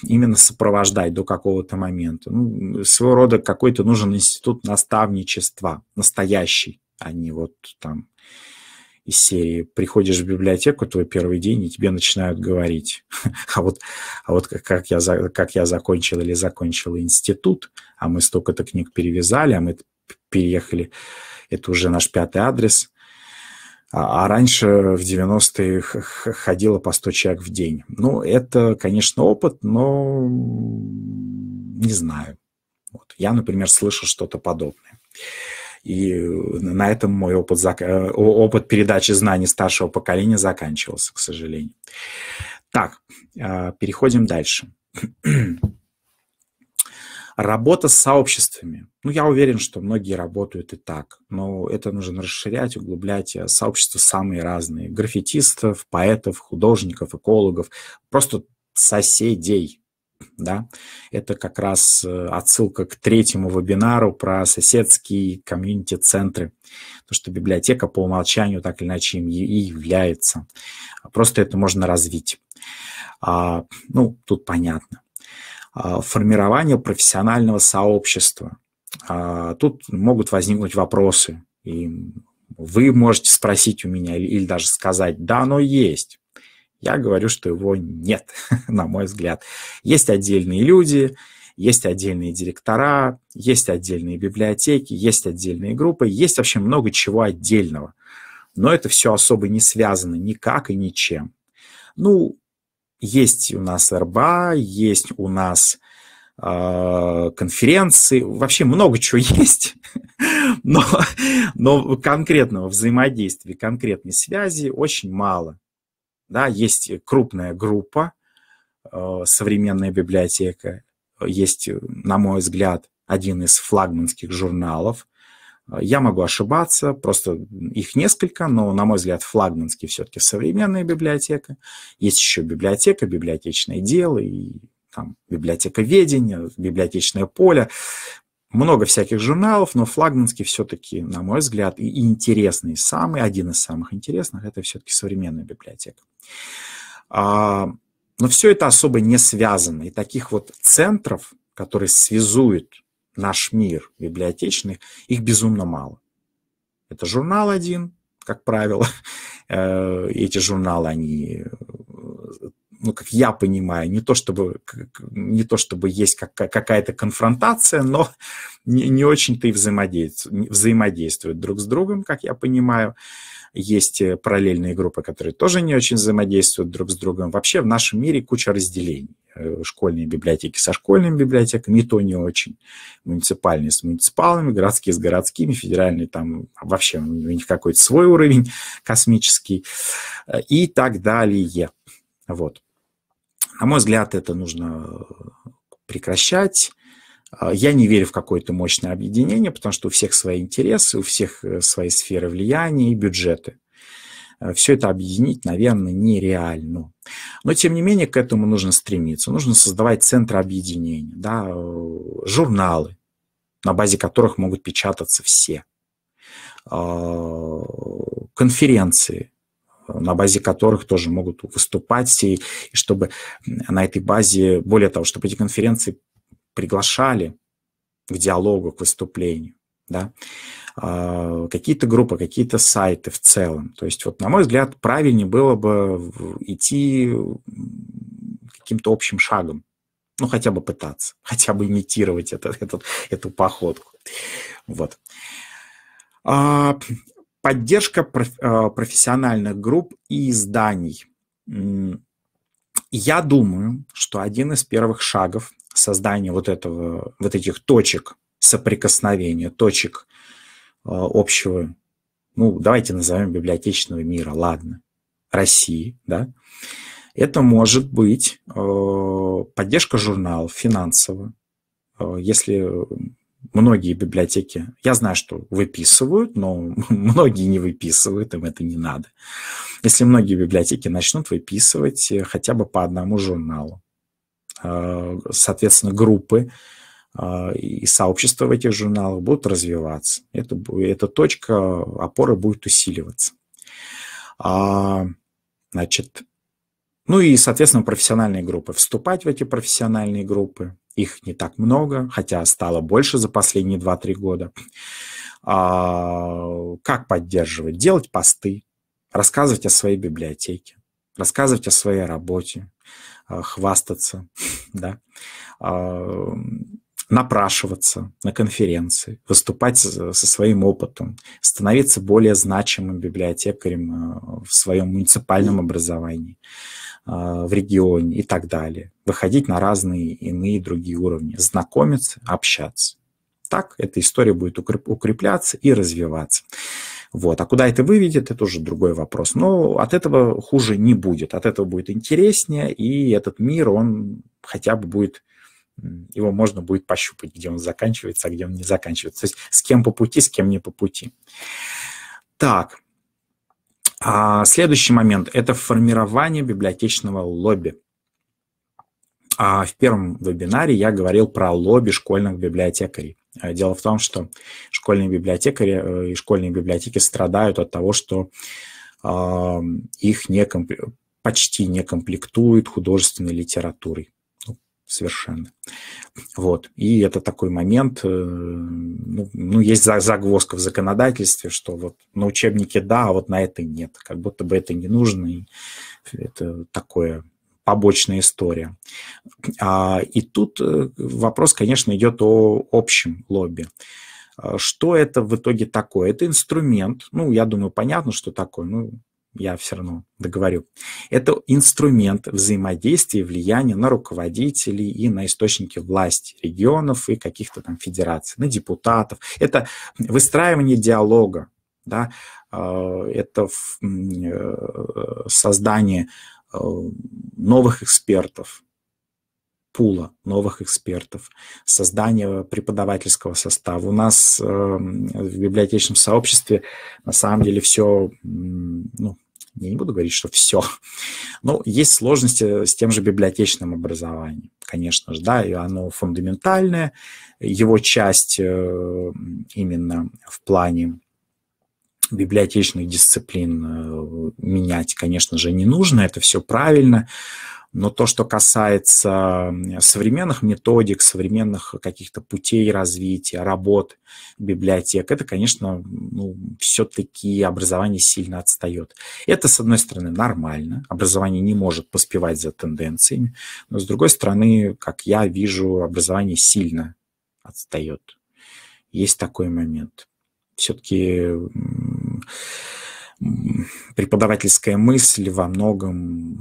Именно сопровождать до какого-то момента. Ну, своего рода какой-то нужен институт наставничества, настоящий, а не вот там из серии «Приходишь в библиотеку, твой первый день, и тебе начинают говорить, а вот, а вот как, я, как я закончил или закончила институт, а мы столько-то книг перевязали, а мы переехали, это уже наш пятый адрес». А, а раньше в 90-е ходило по 100 человек в день. Ну, это, конечно, опыт, но не знаю. Вот. Я, например, слышал что-то подобное. И э, на этом мой опыт, э, опыт передачи знаний старшего поколения заканчивался, к сожалению. Так, э, переходим дальше. Работа с сообществами. Ну, я уверен, что многие работают и так, но это нужно расширять, углублять. Сообщества самые разные. Граффитистов, поэтов, художников, экологов, просто соседей, да, это как раз э, отсылка к третьему вебинару про соседские комьюнити-центры, то, что библиотека по умолчанию так или иначе им и является. А просто это можно развить. А, ну, тут понятно. А, формирование профессионального сообщества. А, тут могут возникнуть вопросы, и вы можете спросить у меня или, или даже сказать, да, оно есть. Я говорю, что его нет, на мой взгляд. Есть отдельные люди, есть отдельные директора, есть отдельные библиотеки, есть отдельные группы, есть вообще много чего отдельного. Но это все особо не связано никак и ничем. Ну, есть у нас РБА, есть у нас а, конференции, вообще много чего есть, но, но конкретного взаимодействия, конкретной связи очень мало. Да, есть крупная группа, э, современная библиотека, есть, на мой взгляд, один из флагманских журналов. Э, я могу ошибаться, просто их несколько, но, на мой взгляд, флагманский все-таки современная библиотека. Есть еще библиотека, библиотечное дело и там, библиотека ведения, библиотечное поле. Много всяких журналов, но флагманский все-таки, на мой взгляд, и интересный самый, один из самых интересных, это все-таки современная библиотека. А, но все это особо не связано. И таких вот центров, которые связуют наш мир библиотечных, их безумно мало. Это журнал один, как правило. Э, эти журналы, они ну, как я понимаю, не то чтобы, не то чтобы есть какая-то конфронтация, но не, не очень-то и взаимодействуют, взаимодействуют друг с другом, как я понимаю. Есть э, параллельные группы, которые тоже не очень взаимодействуют друг с другом. Вообще в нашем мире куча разделений. Э, школьные библиотеки со школьными библиотеками, и то не очень. Муниципальные с муниципалами, городские с городскими, федеральные там вообще у них какой-то свой уровень космический э, и так далее. Вот. На мой взгляд, это нужно э, прекращать. А, я не верю в какое-то мощное объединение, потому что у всех свои интересы, у всех э, свои сферы влияния и бюджеты. А, все это объединить, наверное, нереально. Но, тем не менее, к этому нужно стремиться. Нужно создавать центры объединения, да, э, журналы, на базе которых могут печататься все, а, конференции, на базе которых тоже могут выступать, и, и чтобы на этой базе, более того, чтобы эти конференции приглашали к диалогу, к выступлению, да, а, какие-то группы, какие-то сайты в целом. То есть, вот, на мой взгляд, правильнее было бы идти каким-то общим шагом, ну, хотя бы пытаться, хотя бы имитировать этот, этот, эту походку. Вот. А, Поддержка проф, э, профессиональных групп и изданий. Я думаю, что один из первых шагов создания вот, этого, вот этих точек соприкосновения, точек э, общего, ну, давайте назовем библиотечного мира, ладно, России, да, это может быть э, поддержка журналов финансово. Если многие библиотеки, я знаю, что выписывают, но многие не выписывают, им это не надо. Если многие библиотеки начнут выписывать э, хотя бы по одному журналу, э, соответственно, группы э, и сообщества в этих журналах будут развиваться. Это, эта точка опоры будет усиливаться. А, значит, ну и, соответственно, профессиональные группы. Вступать в эти профессиональные группы, их не так много, хотя стало больше за последние 2-3 года. А, как поддерживать? Делать посты, рассказывать о своей библиотеке, рассказывать о своей работе, а, хвастаться, да, а, напрашиваться на конференции, выступать со своим опытом, становиться более значимым библиотекарем э, в своем муниципальном образовании. А, в регионе и так далее. Выходить на разные иные другие уровни, знакомиться, общаться. Так эта история будет укрепляться и развиваться. Вот. А куда это выведет, это уже другой вопрос. Но от этого хуже не будет, от этого будет интереснее, и этот мир, он хотя бы будет, его можно будет пощупать, где он заканчивается, а где он не заканчивается. То есть с кем по пути, с кем не по пути. Так, а следующий момент – это формирование библиотечного лобби. А в первом вебинаре я говорил про лобби школьных библиотекарей. А, дело в том, что школьные библиотекари э, и школьные библиотеки страдают от того, что их не комп... почти не комплектуют художественной литературой совершенно. Вот. И это такой момент, э, ну, ну есть загвоздка в законодательстве, что вот на учебнике да, а вот на это нет. Как будто бы это не нужно. И это такое побочная история. А, и тут э, вопрос, конечно, идет о общем лобби. А что это в итоге такое? Это инструмент. Ну, я думаю, понятно, что такое. Ну, я все равно договорю. Это инструмент взаимодействия и влияния на руководителей и на источники власти регионов и каких-то там федераций, на депутатов. Это выстраивание диалога, да, э, это э, создание э, новых экспертов, пула новых экспертов, создание преподавательского состава. У нас эм, в библиотечном сообществе на самом деле все, ну, я не буду говорить, что все. Но ну, есть сложности с тем же библиотечным образованием, конечно же, да, и оно фундаментальное, его часть э, именно в плане библиотечных дисциплин э, менять, конечно же, не нужно, это все правильно, но то, что касается современных методик, современных каких-то путей развития, работ библиотек, это, конечно, ну, все-таки образование сильно отстает. Это, с одной стороны, нормально. Образование не может поспевать за тенденциями. Но, с другой стороны, как я вижу, образование сильно отстает. Есть такой момент. Все-таки преподавательская мысль во многом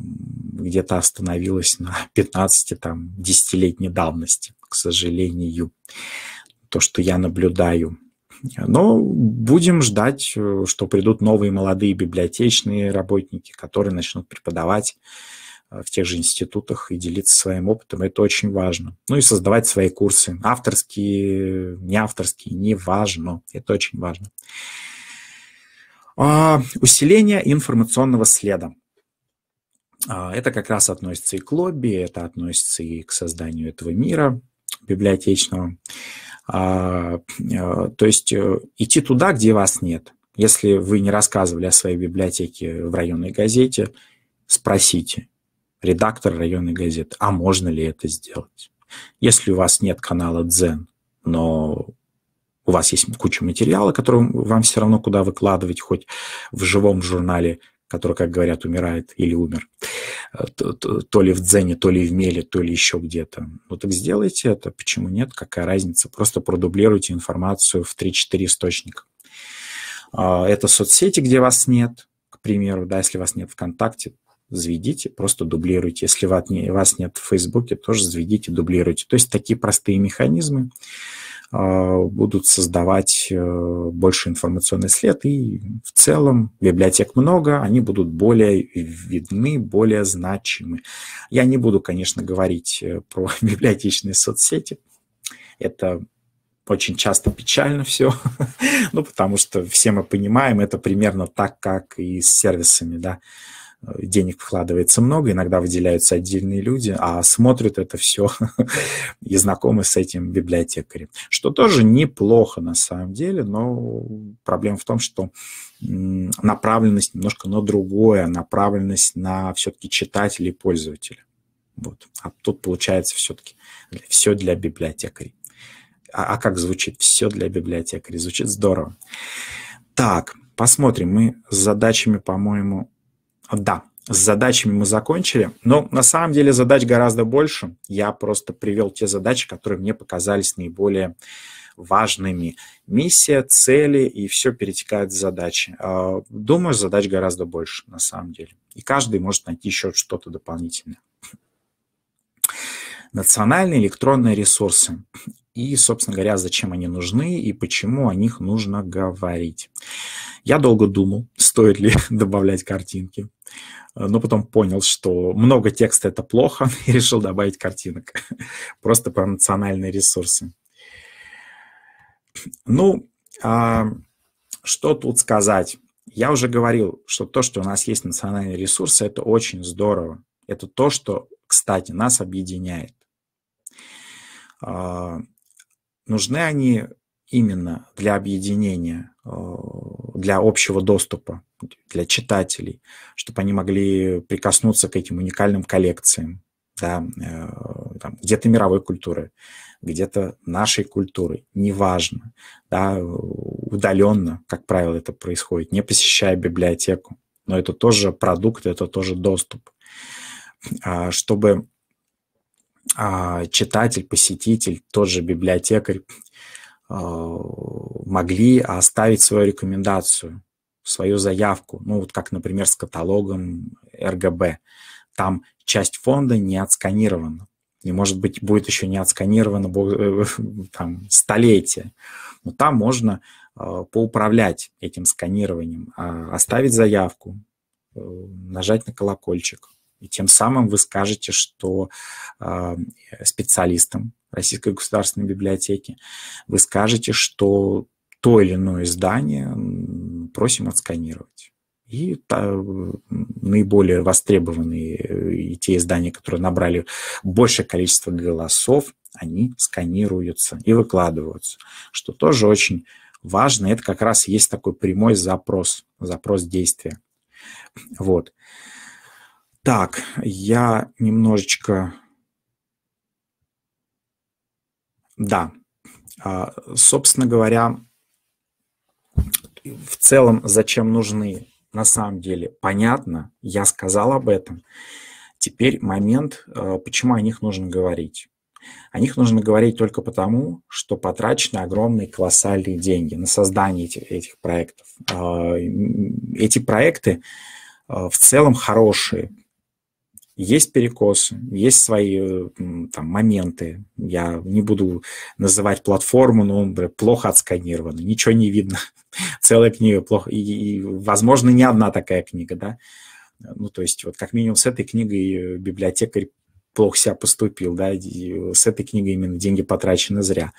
где-то остановилась на 15-10-летней давности, к сожалению, то, что я наблюдаю. Но будем ждать, что придут новые молодые библиотечные работники, которые начнут преподавать э, в тех же институтах и делиться своим опытом. Это очень важно. Ну и создавать свои курсы. Авторские, не авторские, не важно. Это очень важно. А, усиление информационного следа. А, это как раз относится и к лобби, это относится и к созданию этого мира библиотечного. А, э, то есть э, идти туда, где вас нет. Если вы не рассказывали о своей библиотеке в районной газете, спросите редактор районной газеты, а можно ли это сделать? Если у вас нет канала Дзен, но у вас есть куча материала, который вам все равно куда выкладывать, хоть в живом журнале, который, как говорят, умирает или умер, э, то, то, то ли в дзене, то ли в меле, то ли еще где-то. Ну так сделайте это, почему нет, какая разница, просто продублируйте информацию в 3-4 источника. А, это соцсети, где вас нет, к примеру, да, если вас нет ВКонтакте, заведите, просто дублируйте. Если вас нет в Фейсбуке, тоже заведите, дублируйте. То есть такие простые механизмы, а, будут создавать э, больше информационный след, и в целом библиотек много, они будут более видны, более значимы. Я не буду, конечно, говорить э, про библиотечные соцсети, это очень часто печально все, ну, потому что все мы понимаем, это примерно так, как и с сервисами, да, Э, денег вкладывается много, иногда выделяются отдельные люди, а смотрят это все и знакомы с этим библиотекарем, что тоже неплохо на самом деле, но проблема в том, что направленность немножко на другое, направленность на все-таки читателей, и пользователя. Вот. А тут получается все-таки все для библиотекарей. А, а как звучит все для библиотекарей? Звучит здорово. Так, посмотрим. Мы с задачами, по-моему, да, с задачами мы закончили, но на самом деле задач гораздо больше. Я просто привел те задачи, которые мне показались наиболее важными. Миссия, цели и все перетекает в задачи. А, думаю, задач гораздо больше на самом деле. И каждый может найти еще что-то дополнительное национальные электронные ресурсы. И, собственно говоря, зачем они нужны и почему о них нужно говорить. Я долго думал, стоит ли добавлять картинки, но потом понял, что много текста – это плохо, и решил добавить картинок просто про национальные ресурсы. Ну, а, что тут сказать? Я уже говорил, что то, что у нас есть национальные ресурсы, это очень здорово. Это то, что, кстати, нас объединяет. А, нужны они именно для объединения, а, для общего доступа, для читателей, чтобы они могли прикоснуться к этим уникальным коллекциям, да, э, где-то мировой культуры, где-то нашей культуры, неважно, да, удаленно, как правило, это происходит, не посещая библиотеку. Но это тоже продукт, это тоже доступ. А, чтобы а, читатель, посетитель, тот же библиотекарь а, могли оставить свою рекомендацию, свою заявку, ну вот как, например, с каталогом РГБ. Там часть фонда не отсканирована, и, может быть, будет еще не отсканировано там, столетие. Но там можно а, поуправлять этим сканированием, оставить заявку, э, нажать на колокольчик – и тем самым вы скажете, что э, специалистам Российской государственной библиотеки, вы скажете, что то или иное издание просим отсканировать. И та, наиболее востребованные э, и те издания, которые набрали большее количество голосов, они сканируются и выкладываются, что тоже очень важно. Это как раз есть такой прямой запрос, запрос действия. Вот. Так, я немножечко... Да, а, собственно говоря, в целом, зачем нужны, на самом деле, понятно, я сказал об этом. Теперь момент, а, почему о них нужно говорить. О них нужно говорить только потому, что потрачены огромные колоссальные деньги на создание этих, этих проектов. А, эти проекты в целом хорошие, есть перекос, есть свои э, там, моменты. Я не буду называть платформу, но он плохо отсканирован, ничего не видно. Целая книга плохо. И, и, возможно, не одна такая книга, да. Ну, то есть, вот как минимум с этой книгой э, библиотекарь плохо себя поступил, да, и с этой книгой именно деньги потрачены зря.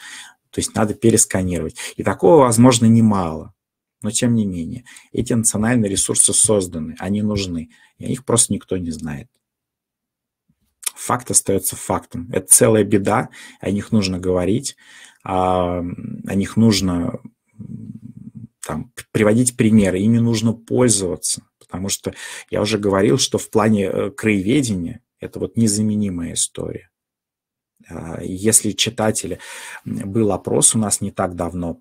То есть надо пересканировать. И такого, возможно, немало. Но тем не менее, эти национальные ресурсы созданы, они нужны, и их просто никто не знает факт остается фактом. Это целая беда, о них нужно говорить, а, о них нужно там, приводить примеры, ими нужно пользоваться, потому что я уже говорил, что в плане э, краеведения это вот незаменимая история. А, если читатели... Был опрос у нас не так давно,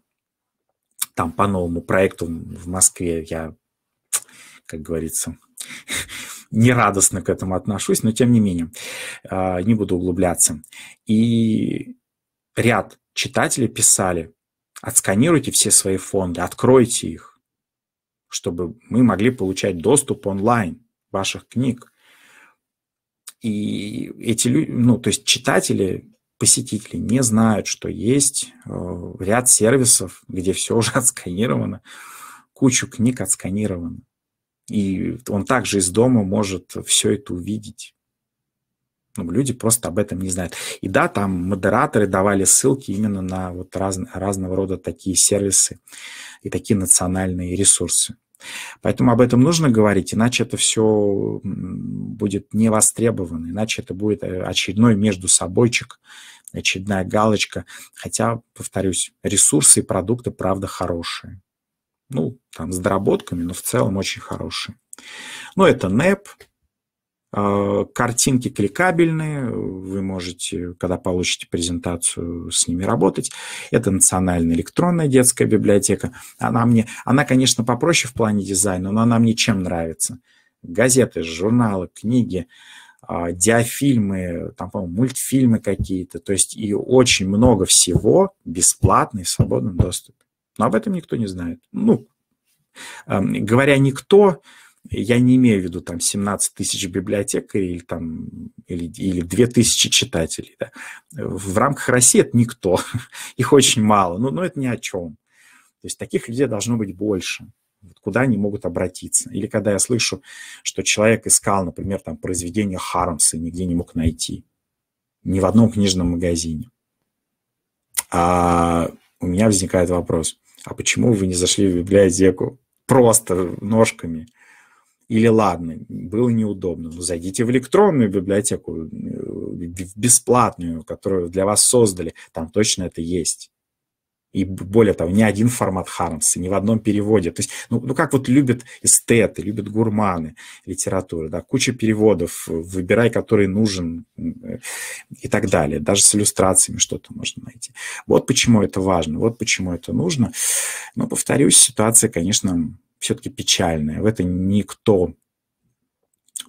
там по новому проекту в Москве я, как говорится, нерадостно к этому отношусь, но тем не менее, а, не буду углубляться. И ряд читателей писали, отсканируйте все свои фонды, откройте их, чтобы мы могли получать доступ онлайн ваших книг. И эти люди, ну, то есть читатели, посетители не знают, что есть э, ряд сервисов, где все уже отсканировано, кучу книг отсканировано. И он также из дома может все это увидеть. Ну, люди просто об этом не знают. И да, там модераторы давали ссылки именно на вот раз, разного рода такие сервисы и такие национальные ресурсы. Поэтому об этом нужно говорить, иначе это все будет не востребовано, иначе это будет э, очередной между собойчик, очередная галочка. Хотя, повторюсь, ресурсы и продукты, правда, хорошие ну, там, с доработками, но в целом очень хорошие. Ну, это НЭП, а, Картинки кликабельные, вы можете, когда получите презентацию, с ними работать. Это национальная электронная детская библиотека. Она мне, она, конечно, попроще в плане дизайна, но она мне чем нравится? Газеты, журналы, книги, а, диафильмы, там, по-моему, мультфильмы какие-то. То есть и очень много всего бесплатный, и в свободном доступе. Но об этом никто не знает. Ну, говоря «никто», я не имею в виду там 17 тысяч библиотекарей или, там, или, или 2 тысячи читателей. Да. В рамках России это никто, их очень мало, но, ну, но это ни о чем. То есть таких людей должно быть больше, куда они могут обратиться. Или когда я слышу, что человек искал, например, там, произведение Хармса и нигде не мог найти, ни в одном книжном магазине. А у меня возникает вопрос – а почему вы не зашли в библиотеку просто ножками? Или ладно, было неудобно, но ну, зайдите в электронную библиотеку, э, в бесплатную, которую для вас создали, там точно это есть. И более того, ни один формат Хармса, ни в одном переводе. То есть, ну, ну как вот любят эстеты, любят гурманы литературы, да, куча переводов, э, выбирай, который нужен э, и так далее. Даже с иллюстрациями что-то можно найти. Вот почему это важно, вот почему это нужно. Но, повторюсь, ситуация, конечно, все-таки печальная. В это никто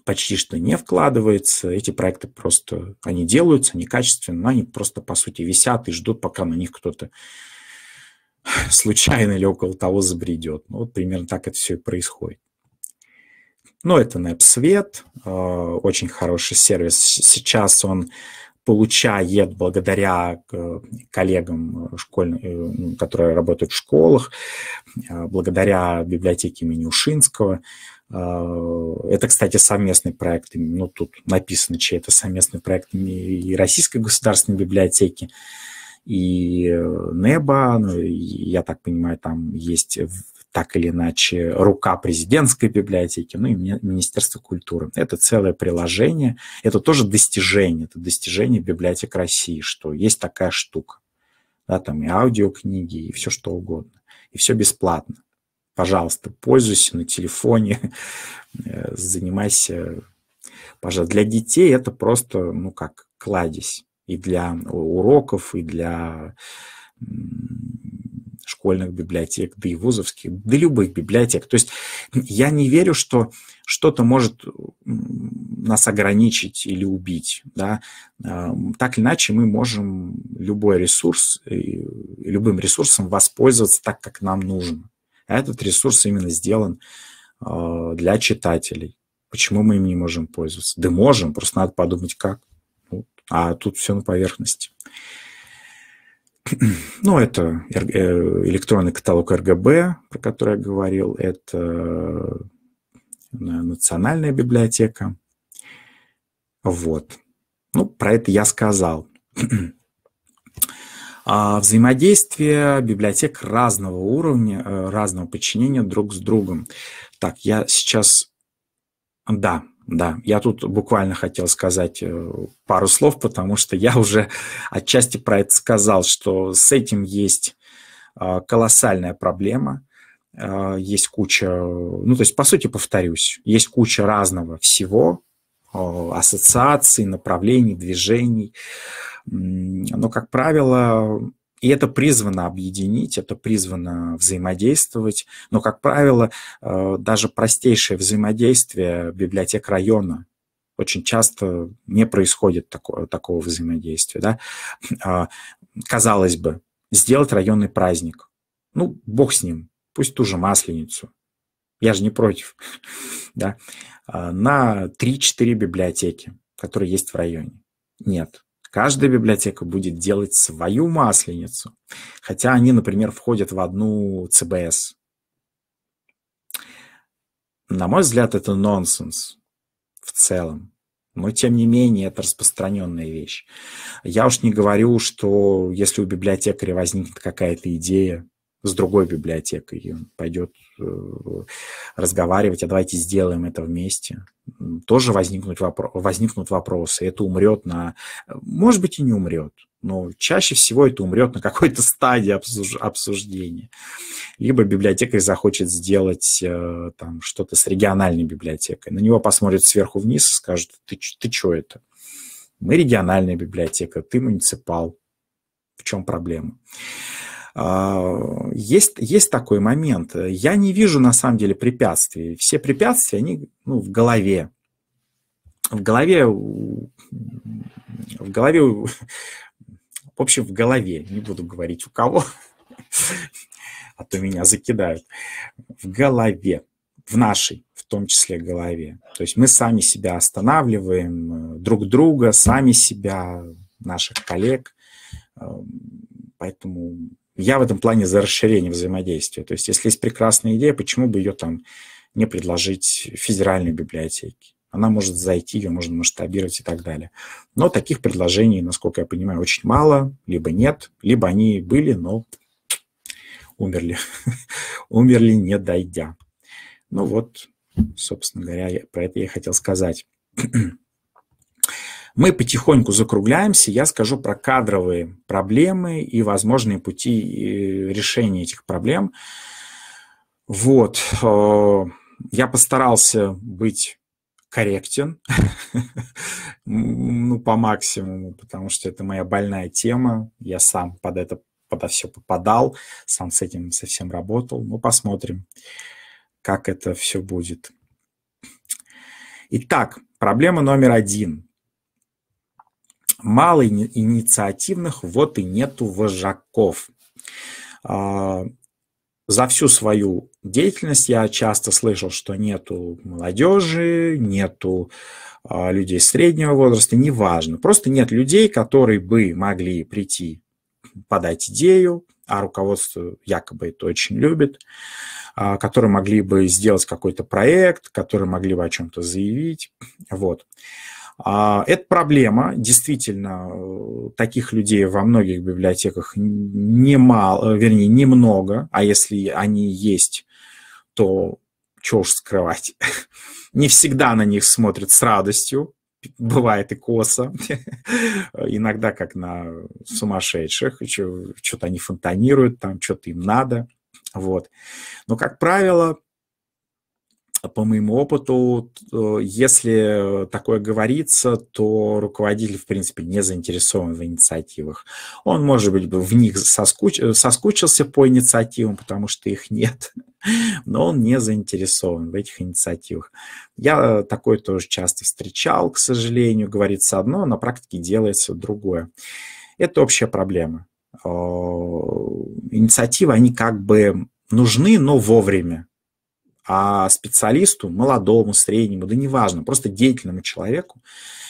почти что не вкладывается. Эти проекты просто, они делаются, они качественные, но они просто, по сути, висят и ждут, пока на них кто-то случайно или около того забредет. Ну, вот примерно так это все и происходит. Ну, это NepSvet, Свет, а, очень хороший сервис. Сейчас он получает благодаря э, коллегам, э, школь... Э, ну, которые работают в школах, а, благодаря библиотеке имени Ушинского. А, это, кстати, совместный проект, ну, тут написано, чей это совместный проект и Российской государственной библиотеки и э, Неба, ну, я так понимаю, там есть так или иначе рука президентской библиотеки, ну и Министерство культуры. Это целое приложение, это тоже достижение, это достижение библиотек России, что есть такая штука. Да, там и аудиокниги, и все что угодно. И все бесплатно. Пожалуйста, пользуйся на телефоне, э, занимайся, пожалуйста. Для детей это просто, ну как, кладезь и для уроков, и для школьных библиотек, да и вузовских, да и любых библиотек. То есть я не верю, что что-то может нас ограничить или убить. Да? А, так или иначе мы можем любой ресурс, э, любым ресурсом воспользоваться так, как нам нужно. А этот ресурс именно сделан а, для читателей. Почему мы им не можем пользоваться? Да можем, просто надо подумать, как а тут все на поверхности. Ну, это э, электронный каталог РГБ, про который я говорил, это э, национальная библиотека. Вот. Ну, про это я сказал. А взаимодействие библиотек разного уровня, э, разного подчинения друг с другом. Так, я сейчас... Да, да, я тут буквально хотел сказать э, пару слов, потому что я уже отчасти про это сказал, что с этим есть а, колоссальная проблема. А, есть куча, ну то есть по сути повторюсь, есть куча разного всего, а, ассоциаций, направлений, движений. Но, как правило, и это призвано объединить, это призвано взаимодействовать. Но, как правило, э, даже простейшее взаимодействие библиотек района очень часто не происходит такого, такого взаимодействия. Да? А, казалось бы, сделать районный праздник. Ну, бог с ним, пусть ту же масленицу. Я же не против. Да? А, на 3-4 библиотеки, которые есть в районе. Нет, Каждая библиотека будет делать свою масленицу, хотя они, например, входят в одну ЦБС. На мой взгляд, это нонсенс в целом. Но, тем не менее, это распространенная вещь. Я уж не говорю, что если у библиотекаря возникнет какая-то идея с другой библиотекой, он пойдет разговаривать, а давайте сделаем это вместе. Тоже возникнут, вопро- возникнут вопросы. Это умрет на... Может быть, и не умрет, но чаще всего это умрет на какой-то стадии обсуж... обсуждения. Либо библиотекарь захочет сделать э, там что-то с региональной библиотекой. На него посмотрят сверху вниз и скажут, ты, ты что это? Мы региональная библиотека, ты муниципал. В чем проблема? А, есть, есть такой момент. Я не вижу на самом деле препятствий. Все препятствия, они ну, в голове. В голове, в голове, в общем, в голове, не буду говорить у кого, а то меня закидают. В голове, в нашей, в том числе голове. То есть мы сами себя останавливаем, друг друга, сами себя, наших коллег. Эм, поэтому я в этом плане за расширение взаимодействия. То есть, если есть прекрасная идея, почему бы ее там не предложить федеральной библиотеке? Она может зайти, ее можно масштабировать и так далее. Но таких предложений, насколько я понимаю, очень мало, либо нет, либо они были, но умерли. умерли, не дойдя. Ну вот, собственно говоря, про это я хотел сказать. Мы потихоньку закругляемся, я скажу про кадровые проблемы и возможные пути э, решения этих проблем. Вот, э, я постарался быть корректен, ну, по максимуму, потому что это моя больная тема, я сам под это, подо все попадал, сам с этим совсем работал, Мы ну, посмотрим, как это все будет. Итак, проблема номер один – мало инициативных, вот и нету вожаков. А, за всю свою деятельность я часто слышал, что нету молодежи, нету а, людей среднего возраста, неважно. Просто нет людей, которые бы могли прийти подать идею, а руководство якобы это очень любит, а, которые могли бы сделать какой-то проект, которые могли бы о чем-то заявить. Вот. А, это проблема. Действительно, э, таких людей во многих библиотеках немало, э, вернее, немного, а если они есть, то чего уж скрывать. Не всегда на них смотрят с радостью, бывает и косо, иногда как на сумасшедших, что-то они фонтанируют, там что-то им надо, вот. Но, как правило, по моему опыту, э, если такое говорится, то руководитель, в принципе, не заинтересован в инициативах. Он, может быть, в них соскуч... Э, соскучился по инициативам, потому что их нет, но он не заинтересован в этих инициативах. Я такое тоже часто встречал, к сожалению. Говорится одно, а на практике делается другое. Это общая проблема. Э, инициативы, они как бы нужны, но вовремя. А специалисту, молодому, среднему, да неважно, просто деятельному человеку,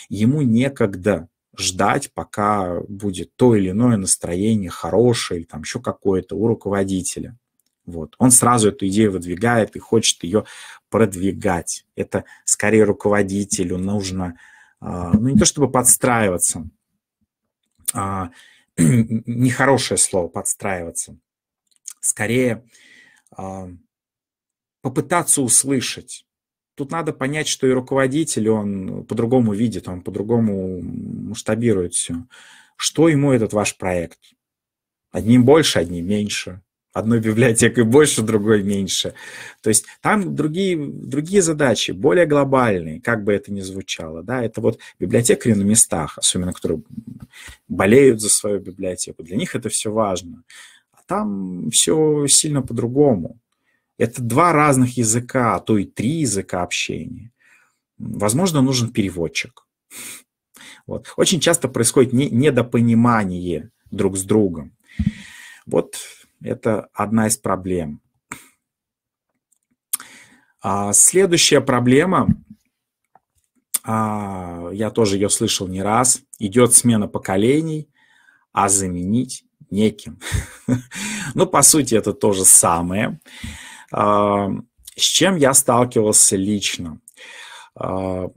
ему некогда ждать, пока будет то или иное настроение хорошее или там еще какое-то у руководителя. Вот. Он сразу эту идею выдвигает и хочет ее продвигать. Это скорее руководителю нужно, а, ну не то чтобы подстраиваться, а, нехорошее слово подстраиваться, скорее а, попытаться услышать. Тут надо понять, что и руководитель, он по-другому видит, он по-другому масштабирует все. Что ему этот ваш проект? Одним больше, одним меньше. Одной библиотекой больше, другой меньше. То есть там другие, другие задачи, более глобальные, как бы это ни звучало. Да? Это вот библиотекари на местах, особенно которые болеют за свою библиотеку, для них это все важно. А там все сильно по-другому. Это два разных языка, а то и три языка общения. Возможно, нужен переводчик. Вот. Очень часто происходит не, недопонимание друг с другом. Вот это одна из проблем. А следующая проблема, а, я тоже ее слышал не раз, идет смена поколений, а заменить неким. ну, по сути, это то же самое. А, с чем я сталкивался лично? А,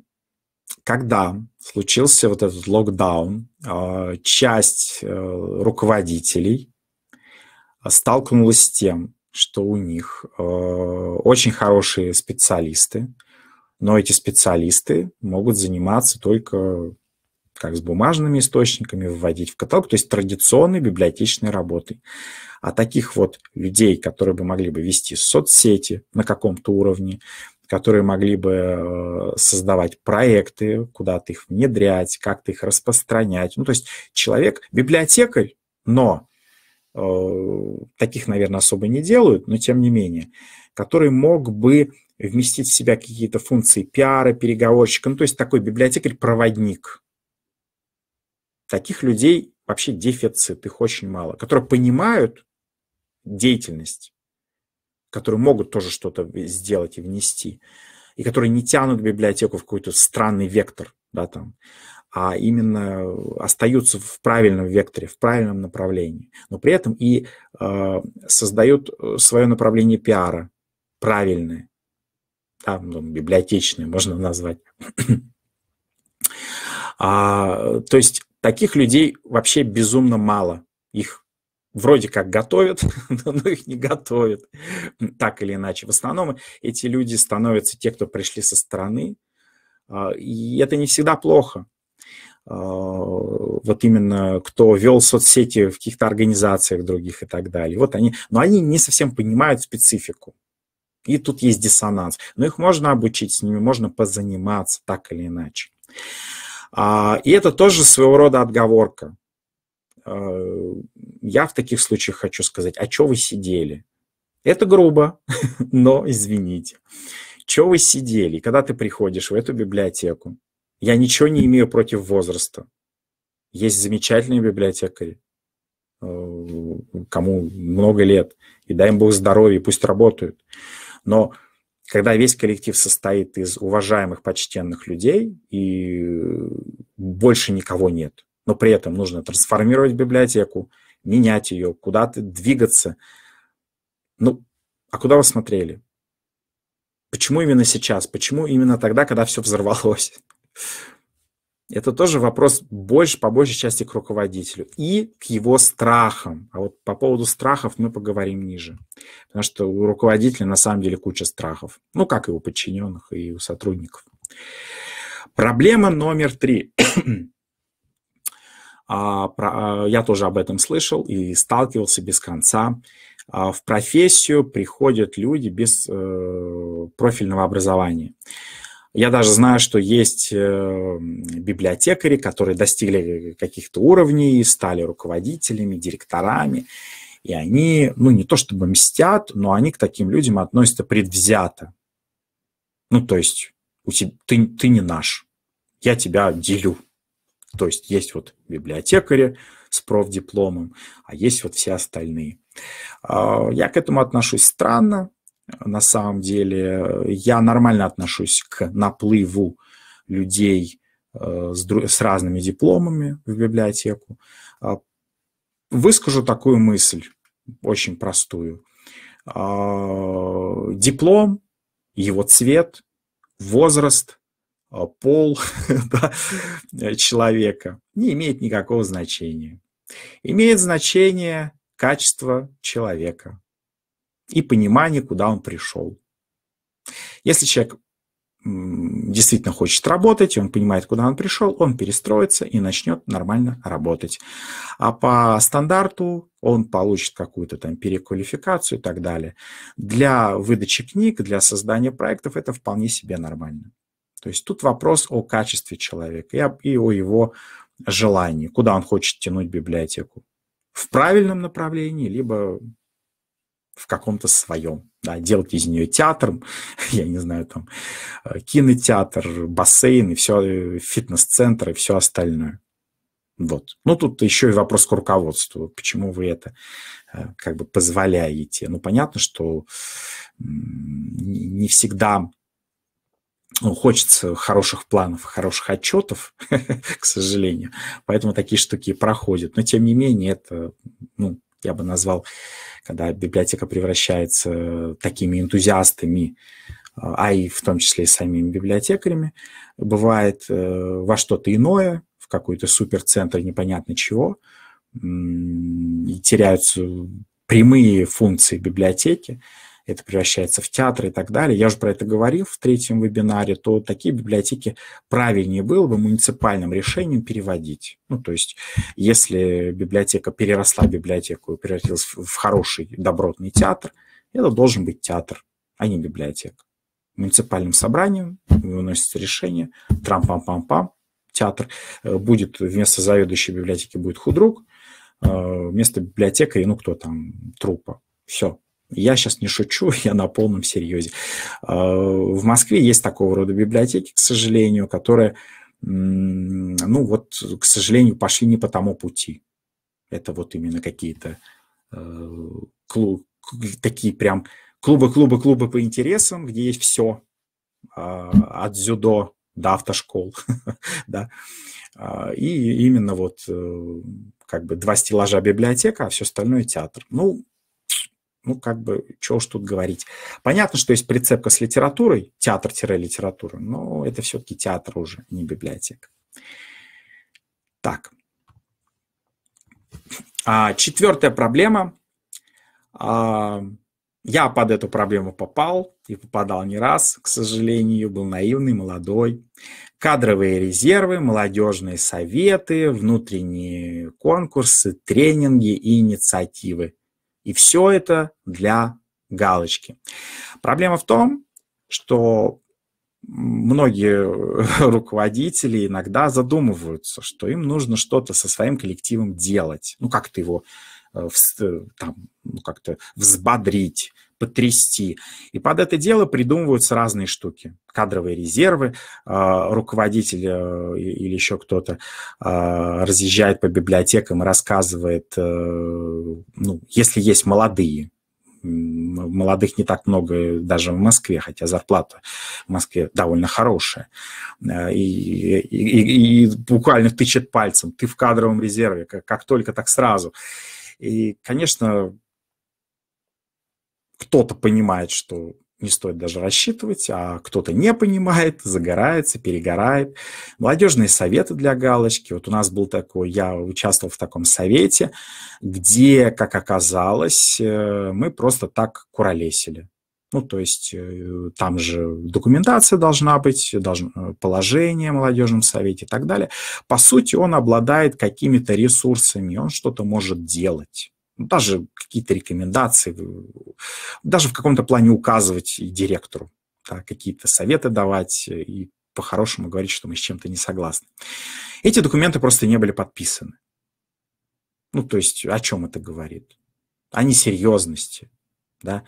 когда случился вот этот локдаун, а, часть э, руководителей столкнулась с тем, что у них э, очень хорошие специалисты, но эти специалисты могут заниматься только как с бумажными источниками, вводить в каталог, то есть традиционной библиотечной работой. А таких вот людей, которые бы могли бы вести соцсети на каком-то уровне, которые могли бы э, создавать проекты, куда-то их внедрять, как-то их распространять. Ну, то есть человек, библиотекарь, но э, таких, наверное, особо не делают, но тем не менее, который мог бы вместить в себя какие-то функции пиара, переговорщика, ну, то есть такой библиотекарь-проводник. Таких людей вообще дефицит, их очень мало, которые понимают, деятельность, которые могут тоже что-то сделать и внести, и которые не тянут библиотеку в какой-то странный вектор, да, там, а именно э, остаются в правильном векторе, в правильном направлении, но при этом и э, создают э, свое направление пиара правильное, ну, там, ну, библиотечное можно назвать. а, то есть таких людей вообще безумно мало, их вроде как готовят, но их не готовят, так или иначе. В основном эти люди становятся те, кто пришли со стороны, а, и это не всегда плохо. А, вот именно кто вел соцсети в каких-то организациях других и так далее. Вот они, но они не совсем понимают специфику. И тут есть диссонанс. Но их можно обучить, с ними можно позаниматься так или иначе. А, и это тоже своего рода отговорка. Э, я в таких случаях хочу сказать, а что вы сидели? Это грубо, но извините. Что вы сидели? Когда ты приходишь в эту библиотеку, я ничего не имею против возраста. Есть замечательные библиотекари, э, кому много лет, и дай им Бог здоровья, пусть работают. Но когда весь коллектив состоит из уважаемых, почтенных людей, и больше никого нет – но при этом нужно трансформировать библиотеку, менять ее, куда-то двигаться. Ну, а куда вы смотрели? Почему именно сейчас? Почему именно тогда, когда все взорвалось? Это тоже вопрос больше, по большей части к руководителю и к его страхам. А вот по поводу страхов мы поговорим ниже. Потому что у руководителя на самом деле куча страхов. Ну, как и у подчиненных, и у сотрудников. Проблема номер три. А, про, а, я тоже об этом слышал и сталкивался без конца. А, в профессию приходят люди без э, профильного образования. Я даже знаю, что есть э, библиотекари, которые достигли каких-то уровней, стали руководителями, директорами, и они, ну, не то чтобы мстят, но они к таким людям относятся предвзято. Ну, то есть, у тебя, ты, ты не наш, я тебя делю. То есть есть вот библиотекари с профдипломом, а есть вот все остальные. А, я к этому отношусь странно. На самом деле я нормально отношусь к наплыву людей э, с, с разными дипломами в библиотеку. А, выскажу такую мысль, очень простую. А, диплом, его цвет, возраст – а, пол да, э, человека не имеет никакого значения. Имеет значение качество человека и понимание, куда он пришел. Если человек действительно хочет работать, и он понимает, куда он пришел, он перестроится и начнет нормально работать. А по стандарту он получит какую-то там переквалификацию и так далее. Для выдачи книг, для создания проектов это вполне себе нормально. То есть тут вопрос о качестве человека и, о его желании, куда он хочет тянуть библиотеку. В правильном направлении, либо в каком-то своем. Да, делать из нее театр, я не знаю, там э, кинотеатр, бассейн и все, э, фитнес-центр и все остальное. Вот. Ну, тут еще и вопрос к руководству. Почему вы это э, как бы позволяете? Ну, понятно, что не всегда ну, хочется хороших планов, хороших отчетов, к сожалению. Поэтому такие штуки проходят. Но, тем не менее, это, ну, я бы назвал, когда библиотека превращается такими энтузиастами, а, а и в том числе и самими библиотекарями, бывает э, во что-то иное, в какой-то суперцентр непонятно чего, и теряются прямые функции библиотеки, это превращается в театр и так далее. Я же про это говорил в третьем вебинаре, то такие библиотеки правильнее было бы муниципальным решением переводить. Ну, то есть, если библиотека переросла библиотеку и превратилась в хороший добротный театр, это должен быть театр, а не библиотека. Муниципальным собранием выносится решение, трам-пам-пам-пам, театр э, будет, вместо заведующей библиотеки будет худрук, э, вместо библиотека и ну, кто там, трупа. Все, я сейчас не шучу, я на полном серьезе. А, в Москве есть такого рода библиотеки, к сожалению, которые, ну вот, к сожалению, пошли не по тому пути. Это вот именно какие-то э, клуб, такие прям клубы, клубы, клубы по интересам, где есть все, а, от зюдо до автошкол, да, а, и именно вот э, как бы два стеллажа библиотека, а все остальное театр. Ну, ну, как бы, чего уж тут говорить. Понятно, что есть прицепка с литературой, театр-литература, но это все-таки театр уже, не библиотека. Так. А, четвертая проблема. А, я под эту проблему попал и попадал не раз, к сожалению, был наивный, молодой. Кадровые резервы, молодежные советы, внутренние конкурсы, тренинги и инициативы – и все это для галочки. Проблема в том, что многие руководители иногда задумываются, что им нужно что-то со своим коллективом делать, ну как-то его э, э, там, ну, как-то взбодрить, потрясти. И под это дело придумываются разные штуки. Кадровые резервы, а, руководитель э, или еще кто-то а, разъезжает по библиотекам и рассказывает, э, ну, если есть молодые, молодых не так много даже в Москве, хотя зарплата в Москве довольно хорошая. Э, и, и, и буквально тычет пальцем, ты в кадровом резерве, как, как только, так сразу. И, конечно, кто-то понимает, что не стоит даже рассчитывать, а кто-то не понимает, загорается, перегорает. Молодежные советы для галочки. Вот у нас был такой, я участвовал в таком совете, где, как оказалось, э, мы просто так куролесили. Ну, то есть э, там же документация должна быть, должно, э, положение в молодежном совете и так далее. По сути, он обладает какими-то ресурсами, он что-то может делать. Ну, даже какие-то рекомендации, э, даже в каком-то плане указывать директору, да, какие-то советы давать э, и по-хорошему говорить, что мы с чем-то не согласны. Эти документы просто не были подписаны. Ну, то есть о чем это говорит? О несерьезности. Да?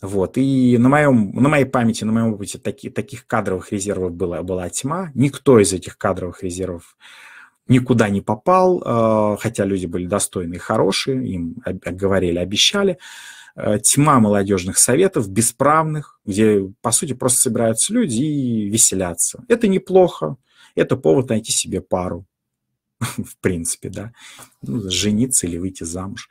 Вот. И на, моем, на моей памяти, на моем опыте таки, таких кадровых резервов была, была тьма. Никто из этих кадровых резервов никуда не попал, э, хотя люди были достойные, хорошие, им говорили, обещали. Э, тьма молодежных советов, бесправных, где, по сути, просто собираются люди и веселятся. Это неплохо, это повод найти себе пару, в принципе, да, ну, жениться или выйти замуж.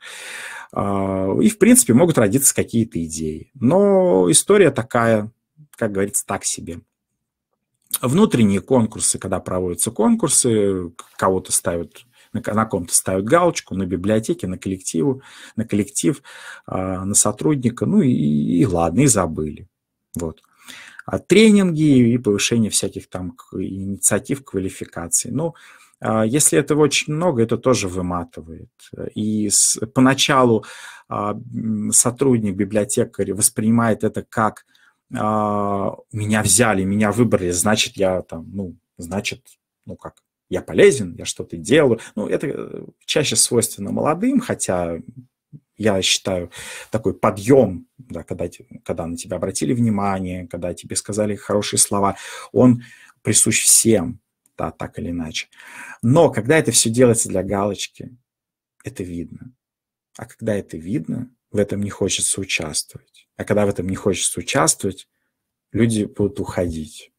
А, и, в принципе, могут родиться какие-то идеи. Но история такая, как говорится, так себе внутренние конкурсы, когда проводятся конкурсы, кого-то ставят на, на ком-то ставят галочку, на библиотеке, на коллективу, на коллектив, а, на сотрудника, ну и, и ладно, и забыли. Вот. А тренинги и повышение всяких там инициатив, квалификаций. Ну, а, если этого очень много, это тоже выматывает. И с, поначалу а, сотрудник, библиотекарь воспринимает это как а, меня взяли, меня выбрали, значит, я там, ну, значит, ну как, я полезен, я что-то делаю. Ну, это э, чаще свойственно молодым, хотя я считаю, такой подъем, да, когда, когда на тебя обратили внимание, когда тебе сказали хорошие слова, он присущ всем, да, так или иначе. Но когда это все делается для галочки, это видно. А когда это видно, в этом не хочется участвовать. А когда в этом не хочется участвовать, люди будут уходить.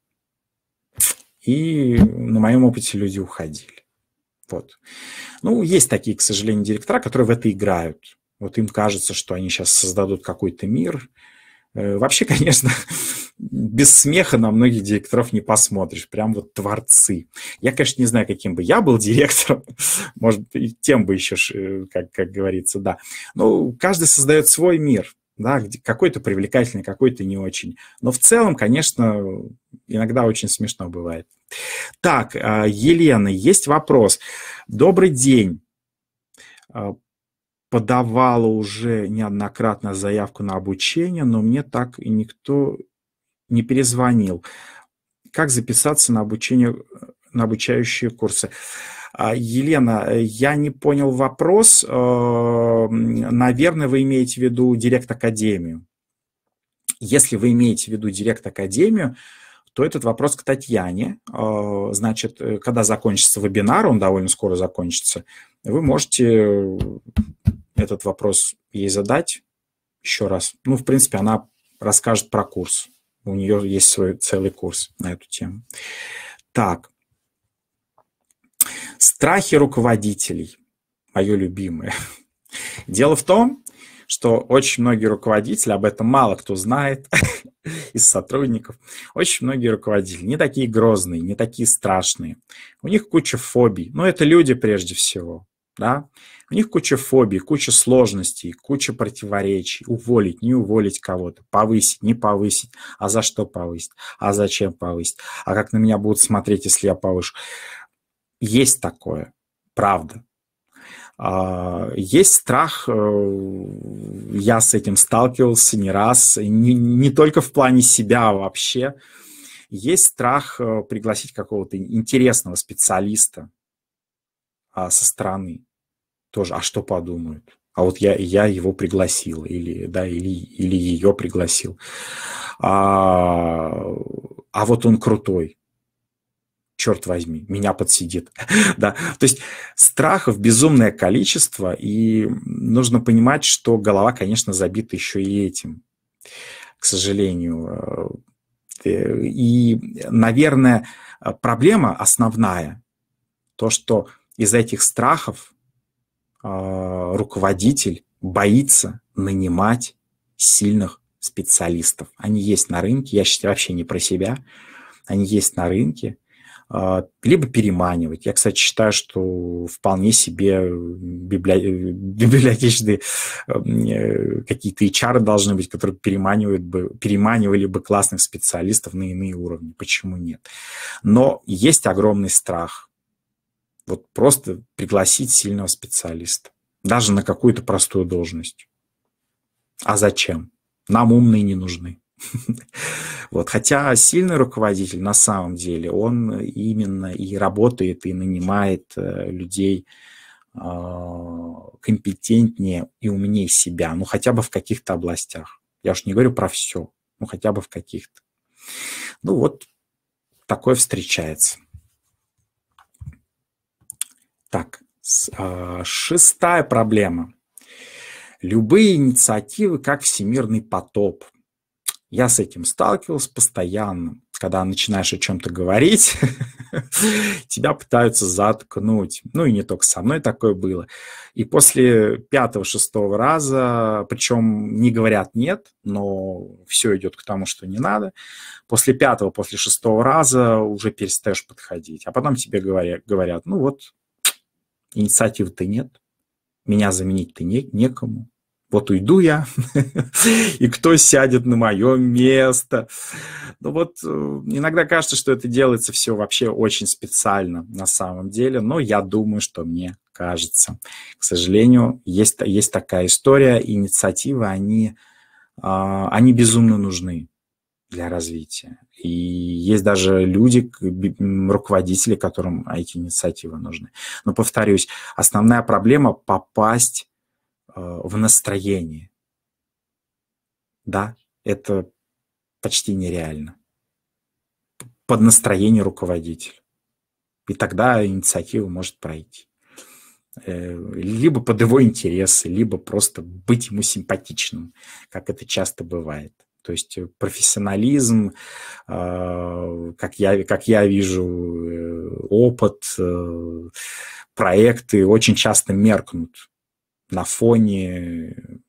И на моем опыте люди уходили. Вот. Ну, есть такие, к сожалению, директора, которые в это играют. Вот им кажется, что они сейчас создадут какой-то мир, Э, вообще, конечно, без смеха на многих директоров не посмотришь, прям вот творцы. Я, конечно, не знаю, каким бы я был директором, может, и тем бы еще, э, как, как говорится, да. Ну, каждый создает свой мир, да, какой-то привлекательный, какой-то не очень. Но в целом, конечно, иногда очень смешно бывает. Так, а, Елена, есть вопрос. Добрый день а, подавала уже неоднократно заявку на обучение, но мне так и никто не перезвонил. Как записаться на обучение, на обучающие курсы? А, Елена, я не понял вопрос. Э, наверное, вы имеете в виду Директ Академию. Если вы имеете в виду Директ Академию, то этот вопрос к Татьяне. Э, значит, э, когда закончится вебинар, он довольно скоро закончится, вы можете э, этот вопрос ей задать еще раз. Ну, в принципе, она расскажет про курс. У нее есть свой целый курс на эту тему. Так. Страхи руководителей. Мое любимое. Дело в том, что очень многие руководители, об этом мало кто знает из сотрудников, очень многие руководители не такие грозные, не такие страшные. У них куча фобий. Но ну, это люди прежде всего да, у них куча фобий, куча сложностей, куча противоречий. Уволить, не уволить кого-то, повысить, не повысить, а за что повысить, а зачем повысить, а как на меня будут смотреть, если я повышу. Есть такое, правда. А, есть страх, э, я с этим сталкивался не раз, не, не только в плане себя а вообще. Есть страх э, пригласить какого-то интересного специалиста а, со стороны тоже, а что подумают? А вот я, я его пригласил, или, да, или, или ее пригласил. А, а вот он крутой. Черт возьми, меня подсидит. да. То есть страхов безумное количество, и нужно понимать, что голова, конечно, забита еще и этим, к сожалению. Э, и, наверное, проблема основная, то, что из за этих страхов а, руководитель боится нанимать сильных специалистов. Они есть на рынке, я считаю вообще не про себя, они есть на рынке, а, либо переманивать. Я, кстати, считаю, что вполне себе э, э, библиотечные э, какие-то HR должны быть, которые переманивают бы, переманивали бы классных специалистов на иные уровни. Почему нет? Но есть огромный страх вот просто пригласить сильного специалиста, даже на какую-то простую должность. А зачем? Нам умные не нужны. Вот. Хотя сильный руководитель на самом деле, он именно и работает, и нанимает э, людей а, компетентнее и умнее себя, ну хотя бы в каких-то областях. Я уж не говорю про все, ну хотя бы в каких-то. Ну вот такое встречается. Так, а, шестая проблема. Любые инициативы, как всемирный потоп. Я с этим сталкивался постоянно. Когда начинаешь о чем-то говорить, тебя пытаются заткнуть. Ну и не только со мной такое было. И после пятого-шестого раза, причем не говорят нет, но все идет к тому, что не надо, после пятого, после шестого раза уже перестаешь подходить. А потом тебе говорят, говорят ну вот, инициативы-то нет, меня заменить ты не, некому. Вот уйду я, и кто сядет на мое место? Ну вот э, иногда кажется, что это делается все вообще очень специально на самом деле, но я думаю, что мне кажется. К сожалению, есть, есть такая история, инициативы, они, а, они безумно нужны для развития. И есть даже люди, руководители, которым эти инициативы нужны. Но, повторюсь, основная проблема – попасть э, в настроение. Да, это почти нереально. Под настроение руководителя. И тогда инициатива может пройти. Э, либо под его интересы, либо просто быть ему симпатичным, как это часто бывает. То есть э, профессионализм, э, как я, как я вижу, э, опыт, проекты очень часто меркнут на фоне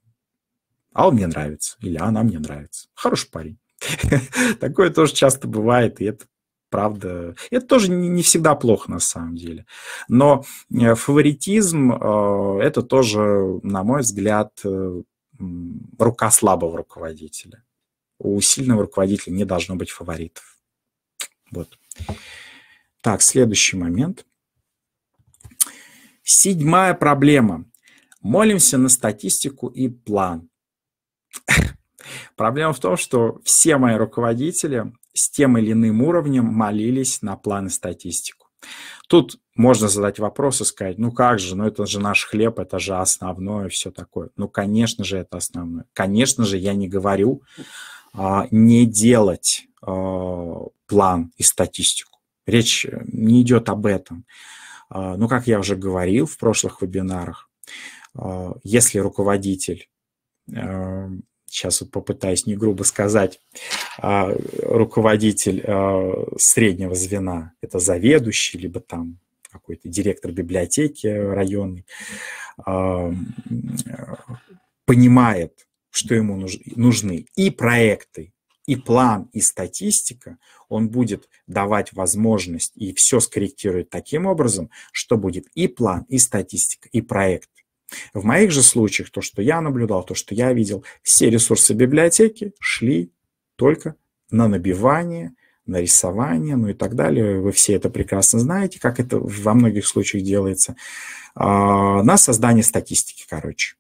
«а он мне нравится» или «А «она мне нравится». Хороший парень. Такое тоже часто бывает, и это правда. Это тоже не всегда плохо на самом деле. Но фаворитизм – это тоже, на мой взгляд, рука слабого руководителя у сильного руководителя не должно быть фаворитов. Вот. Так, следующий момент. Седьмая проблема. Молимся на статистику и план. Проблема в том, что все мои руководители с тем или иным уровнем молились на планы статистику. Тут можно задать вопрос и сказать, ну как же, ну это же наш хлеб, это же основное, все такое. Ну, конечно же, это основное. Конечно же, я не говорю а, не делать а, план и статистику. Речь э, не идет об этом. А, ну, как я уже говорил в прошлых вебинарах, если руководитель, э, сейчас вот попытаюсь не грубо сказать, руководитель среднего звена, это заведующий, либо там какой-то директор библиотеки районный, э, понимает, что ему нужны и проекты, и план, и статистика, он будет давать возможность и все скорректирует таким образом, что будет и план, и статистика, и проект. В моих же случаях, то, что я наблюдал, то, что я видел, все ресурсы библиотеки шли только на набивание, на рисование, ну и так далее. Вы все это прекрасно знаете, как это во многих случаях делается. А, на создание статистики, короче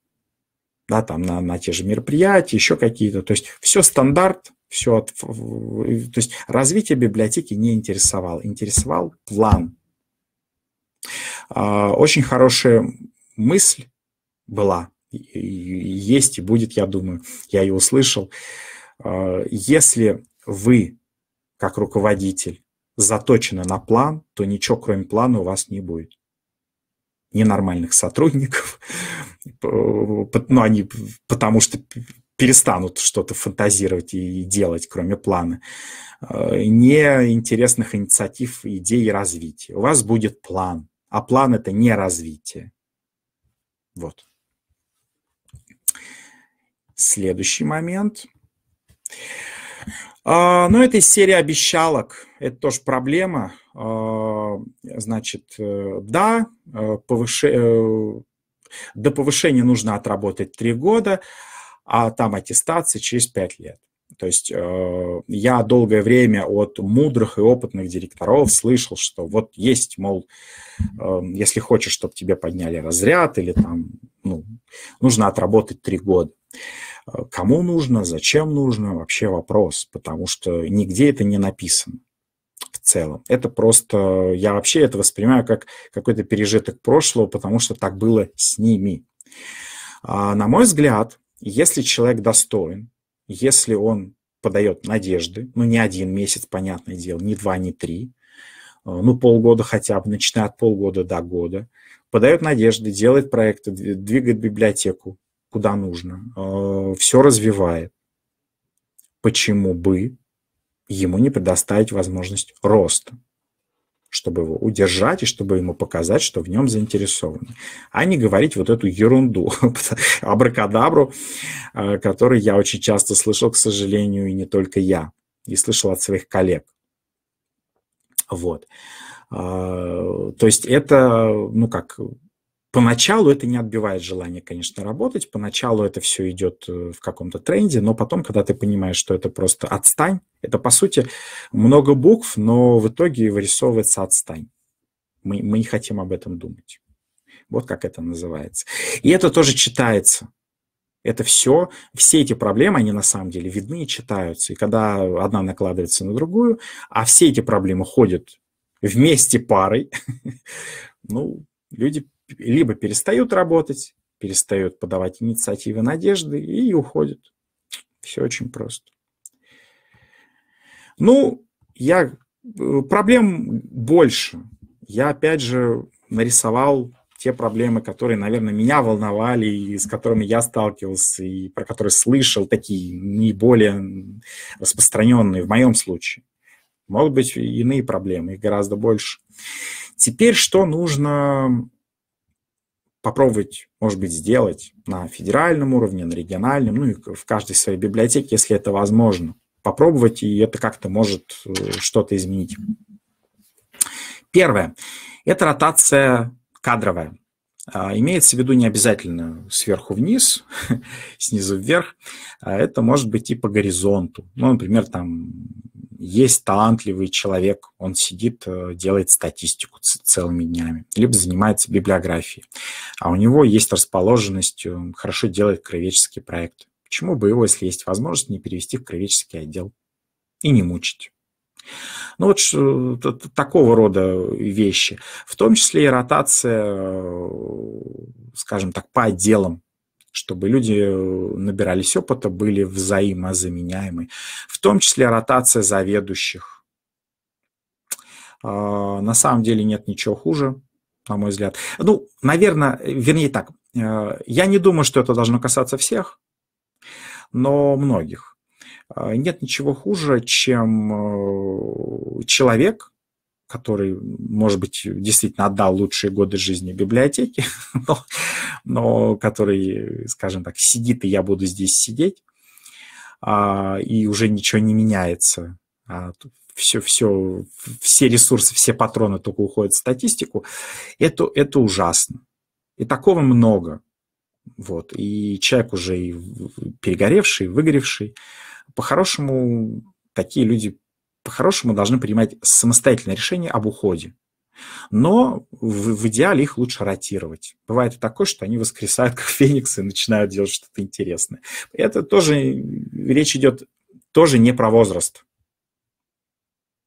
да, там на, на те же мероприятия, еще какие-то. То есть все стандарт, все от... То есть развитие библиотеки не интересовал, интересовал план. А, очень хорошая мысль была, есть и будет, я думаю, я ее услышал. А, если вы, как руководитель, заточены на план, то ничего кроме плана у вас не будет ненормальных сотрудников, но ну, они потому что перестанут что-то фантазировать и делать, кроме плана, э, неинтересных инициатив, идей развития. У вас будет план, а план – это не развитие. Вот. Следующий момент. А, ну, это из серии обещалок. Это тоже проблема. Э, значит, э, да, э, повыше... до повышения нужно отработать 3 года, а там аттестация через 5 лет. То есть я долгое время от мудрых и опытных директоров слышал, что вот есть, мол, если хочешь, чтобы тебе подняли разряд или там, ну, нужно отработать три года. Кому нужно, зачем нужно, вообще вопрос, потому что нигде это не написано целом. Это просто, я вообще это воспринимаю как какой-то пережиток прошлого, потому что так было с ними. А, на мой взгляд, если человек достоин, если он подает надежды, ну, не один месяц, понятное дело, не два, не три, а, ну, полгода хотя бы, начиная от полгода до года, подает надежды, делает проекты, двигает библиотеку, куда нужно, а, все развивает. Почему бы ему не предоставить возможность роста, чтобы его удержать и чтобы ему показать, что в нем заинтересованы, а не говорить вот эту ерунду, абракадабру, э, которую я очень часто слышал, к сожалению, и не только я, и слышал от своих коллег. Вот. А, то есть это, ну как, Поначалу это не отбивает желание, конечно, работать, поначалу это все идет э, в каком-то тренде, но потом, когда ты понимаешь, что это просто отстань, это, по сути, много букв, но в итоге вырисовывается отстань. Мы, мы не хотим об этом думать. Вот как это называется. И это тоже читается. Это все, все эти проблемы, они на самом деле видны и читаются. И когда одна накладывается на другую, а все эти проблемы ходят вместе парой, ну, люди либо перестают работать, перестают подавать инициативы надежды и уходят. Все очень просто. Ну, я... Э, проблем больше. Я, опять же, нарисовал те проблемы, которые, наверное, меня волновали, и с которыми я сталкивался, и про которые слышал, такие не более распространенные в моем случае. Могут быть иные проблемы, их гораздо больше. Теперь что нужно попробовать, может быть, сделать на федеральном уровне, на региональном, ну и в каждой своей библиотеке, если это возможно. Попробовать, и это как-то может э, что-то изменить. Первое. Это ротация кадровая. А, имеется в виду не обязательно сверху вниз, снизу вверх. А, это может быть и по горизонту. Ну, например, там есть талантливый человек, он сидит, э, делает статистику целыми днями, либо занимается библиографией, а у него есть расположенность, э, хорошо делает краеведческие проекты. Почему бы его, если есть возможность, не перевести в краеведческий отдел и не мучить? Ну вот что, такого рода вещи. В том числе и ротация, э, скажем так, по отделам чтобы люди э, набирались опыта, были взаимозаменяемы, в том числе ротация заведующих. А, на самом деле нет ничего хуже, на мой взгляд. Ну, наверное, э, вернее так, э, я не думаю, что это должно касаться всех, но многих. А, нет ничего хуже, чем человек, который, может быть, действительно отдал лучшие годы жизни библиотеке, но, но который, скажем так, сидит, и я буду здесь сидеть, а, и уже ничего не меняется. А, все, все, все ресурсы, все патроны только уходят в статистику. Это, это ужасно. И такого много. Вот. И человек уже и перегоревший, и выгоревший. По-хорошему, такие люди по-хорошему должны принимать самостоятельное решение об уходе. Но в, в идеале их лучше ротировать. Бывает и такое, что они воскресают как фениксы и начинают делать что-то интересное. Это тоже, речь идет тоже не про возраст.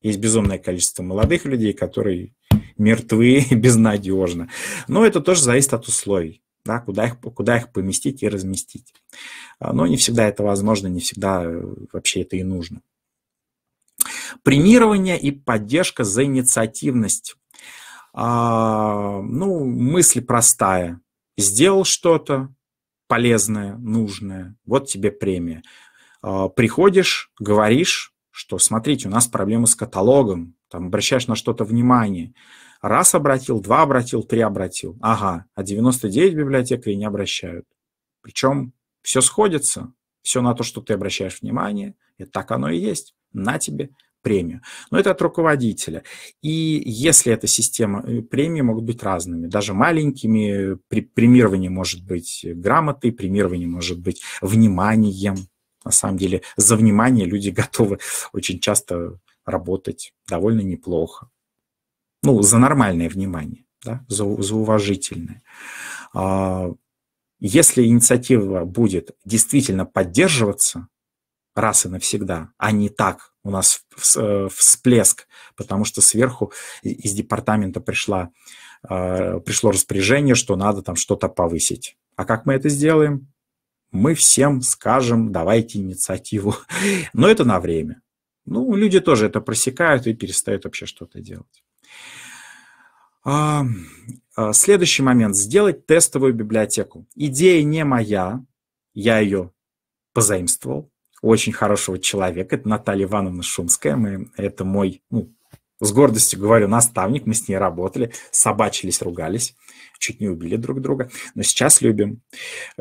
Есть безумное количество молодых людей, которые мертвы безнадежно. Но это тоже зависит от условий, да, куда, их, куда их поместить и разместить. А, но не всегда это возможно, не всегда э, вообще это и нужно. Премирование и поддержка за инициативность. А, ну, мысль простая. Сделал что-то полезное, нужное, вот тебе премия. А, приходишь, говоришь, что смотрите, у нас проблемы с каталогом, там обращаешь на что-то внимание. Раз обратил, два обратил, три обратил. Ага, а 99 библиотекарей не обращают. Причем все сходится, все на то, что ты обращаешь внимание, и так оно и есть на тебе премию. Но это от руководителя. И если эта система, э, премии могут быть разными, даже маленькими, премирование может быть грамотой, премирование может быть вниманием. На самом деле за внимание люди готовы очень часто работать довольно неплохо. Ну, за нормальное внимание, да, за, за уважительное. А, если инициатива будет действительно поддерживаться, раз и навсегда, а не так у нас э, всплеск, потому что сверху из департамента пришла, э, пришло распоряжение, что надо там что-то повысить. А как мы это сделаем? Мы всем скажем, давайте инициативу. Но это на время. Ну, люди тоже это просекают и перестают вообще что-то делать. А, а, следующий момент. Сделать тестовую библиотеку. Идея не моя, я ее позаимствовал очень хорошего человека. Это Наталья Ивановна Шумская. Мы, это мой, ну, с гордостью говорю, наставник. Мы с ней работали, собачились, ругались, чуть не убили друг друга. Но сейчас любим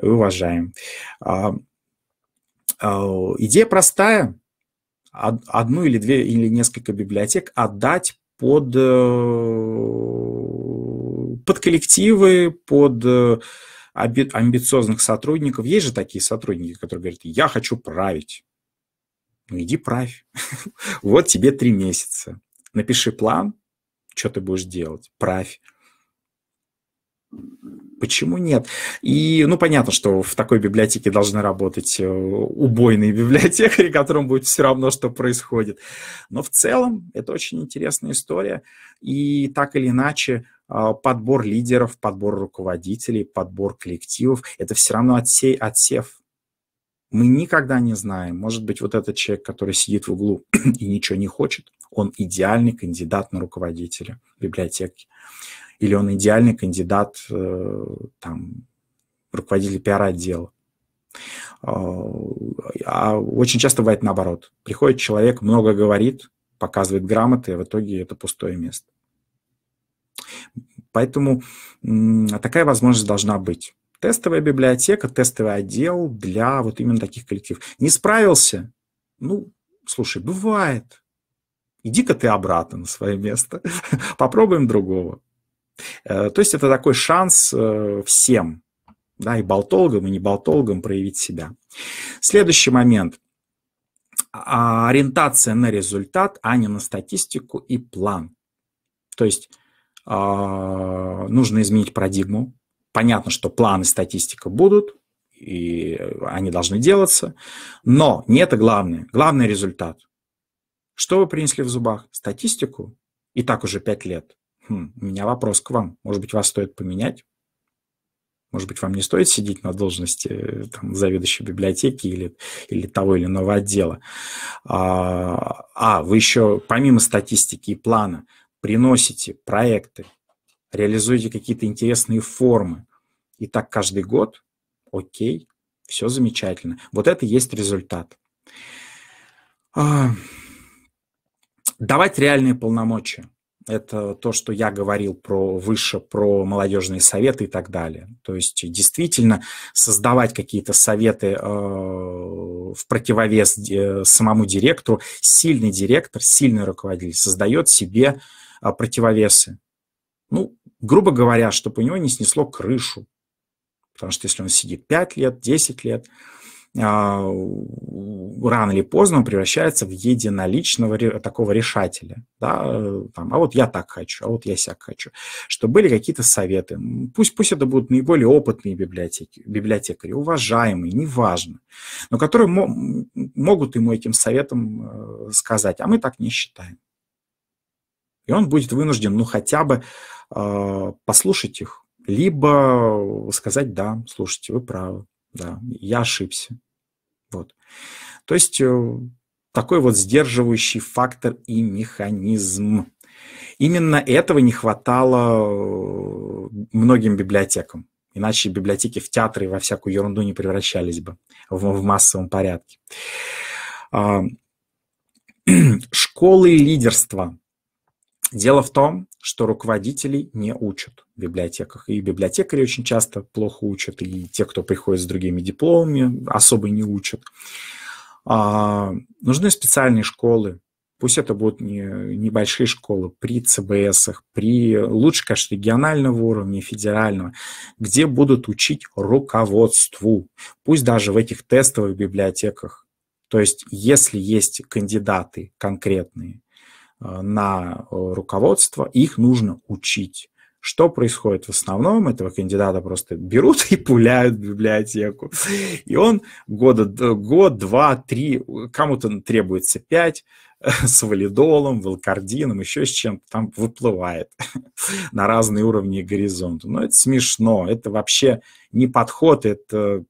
и уважаем. А, а, идея простая. Одну или две или несколько библиотек отдать под, э, под коллективы, под э, амбициозных сотрудников. Есть же такие сотрудники, которые говорят, я хочу править. Ну иди правь. вот тебе три месяца. Напиши план, что ты будешь делать, правь. Почему нет? И, ну, понятно, что в такой библиотеке должны работать э, убойные библиотекари, которым будет все равно, что происходит. Но в целом это очень интересная история. И так или иначе, а, подбор лидеров, подбор руководителей, подбор коллективов, это все равно отсей, отсев. Мы никогда не знаем, может быть, вот этот человек, который сидит в углу и ничего не хочет, он идеальный кандидат на руководителя библиотеки. Или он идеальный кандидат э, там, руководителя пиар-отдела. А, а очень часто бывает наоборот. Приходит человек, много говорит, показывает грамоты, а в итоге это пустое место. Поэтому такая возможность должна быть. Тестовая библиотека, тестовый отдел для вот именно таких коллективов. Не справился? Ну, слушай, бывает. Иди-ка ты обратно на свое место. Попробуем другого. Э, то есть это такой шанс э, всем, да, и болтологам, и не болтологам проявить себя. Следующий момент а, – ориентация на результат, а не на статистику и план. То есть а, нужно изменить парадигму. Понятно, что планы статистика будут, и они должны делаться, но не это главное. Главный результат. Что вы принесли в зубах? Статистику? И так уже 5 лет. Хм, у меня вопрос к вам. Может быть, вас стоит поменять? Может быть, вам не стоит сидеть на должности э, там, заведующей библиотеки или, или того или иного отдела? А, а, вы еще помимо статистики и плана – приносите проекты, реализуете какие-то интересные формы, и так каждый год, окей, все замечательно. Вот это и есть результат. А, давать реальные полномочия. Это то, что я говорил про, выше про молодежные советы и так далее. То есть действительно создавать какие-то советы э, в противовес э, самому директору. Сильный директор, сильный руководитель создает себе а, противовесы. Ну, грубо говоря, чтобы у него не снесло крышу. Потому что если он сидит 5 лет, 10 лет, а, рано или поздно он превращается в единоличного такого решателя. Да? Там, а вот я так хочу, а вот я сяк хочу. чтобы были какие-то советы. Пусть, пусть это будут наиболее опытные библиотеки, библиотекари, уважаемые, неважно, но которые могут ему этим советом э, сказать, а мы так не считаем. И он будет вынужден, ну, хотя бы э, послушать их, либо сказать, да, слушайте, вы правы, да, я ошибся. Вот. То есть э, такой вот сдерживающий фактор и механизм. Именно этого не хватало э, многим библиотекам. Иначе библиотеки в театры и во всякую ерунду не превращались бы в, в массовом порядке. А, школы лидерства. Дело в том, что руководителей не учат в библиотеках. И библиотекари очень часто плохо учат, и те, кто приходит с другими дипломами, особо не учат. А, нужны специальные школы. Пусть это будут не, небольшие школы при ЦБСах, при лучше, конечно, регионального уровня, федерального, где будут учить руководству. Пусть даже в этих тестовых библиотеках. То есть, если есть кандидаты конкретные, Э, на э, руководство, их нужно учить. Что происходит в основном? Этого кандидата просто берут и пуляют в библиотеку. И он года, год, два, три, кому-то требуется пять, э, с валидолом, валкардином, еще с чем-то там выплывает на разные уровни горизонта. Но это смешно, это вообще не подход, это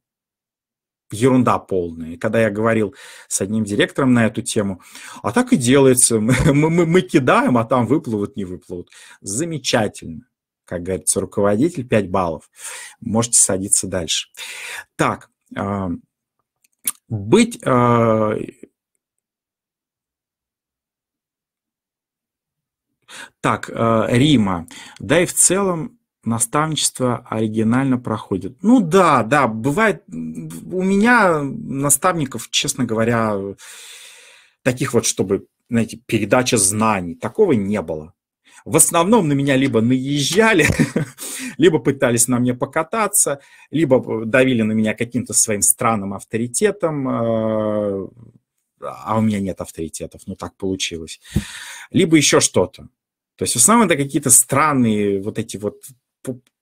ерунда полная. Когда я говорил с одним директором на эту тему, а так и делается, мы, мы, мы кидаем, а там выплывут, не выплывут. Замечательно. Как говорится, руководитель 5 баллов. Можете садиться дальше. Так, а, быть а, Так, а, Рима. Да и в целом наставничество оригинально проходит. Ну да, да, бывает, у меня наставников, честно говоря, таких вот, чтобы, знаете, передача знаний, такого не было. В основном на меня либо наезжали, либо пытались на мне покататься, либо давили на меня каким-то своим странным авторитетом, э, а у меня нет авторитетов, ну так получилось, либо еще что-то. То есть в основном это какие-то странные вот эти вот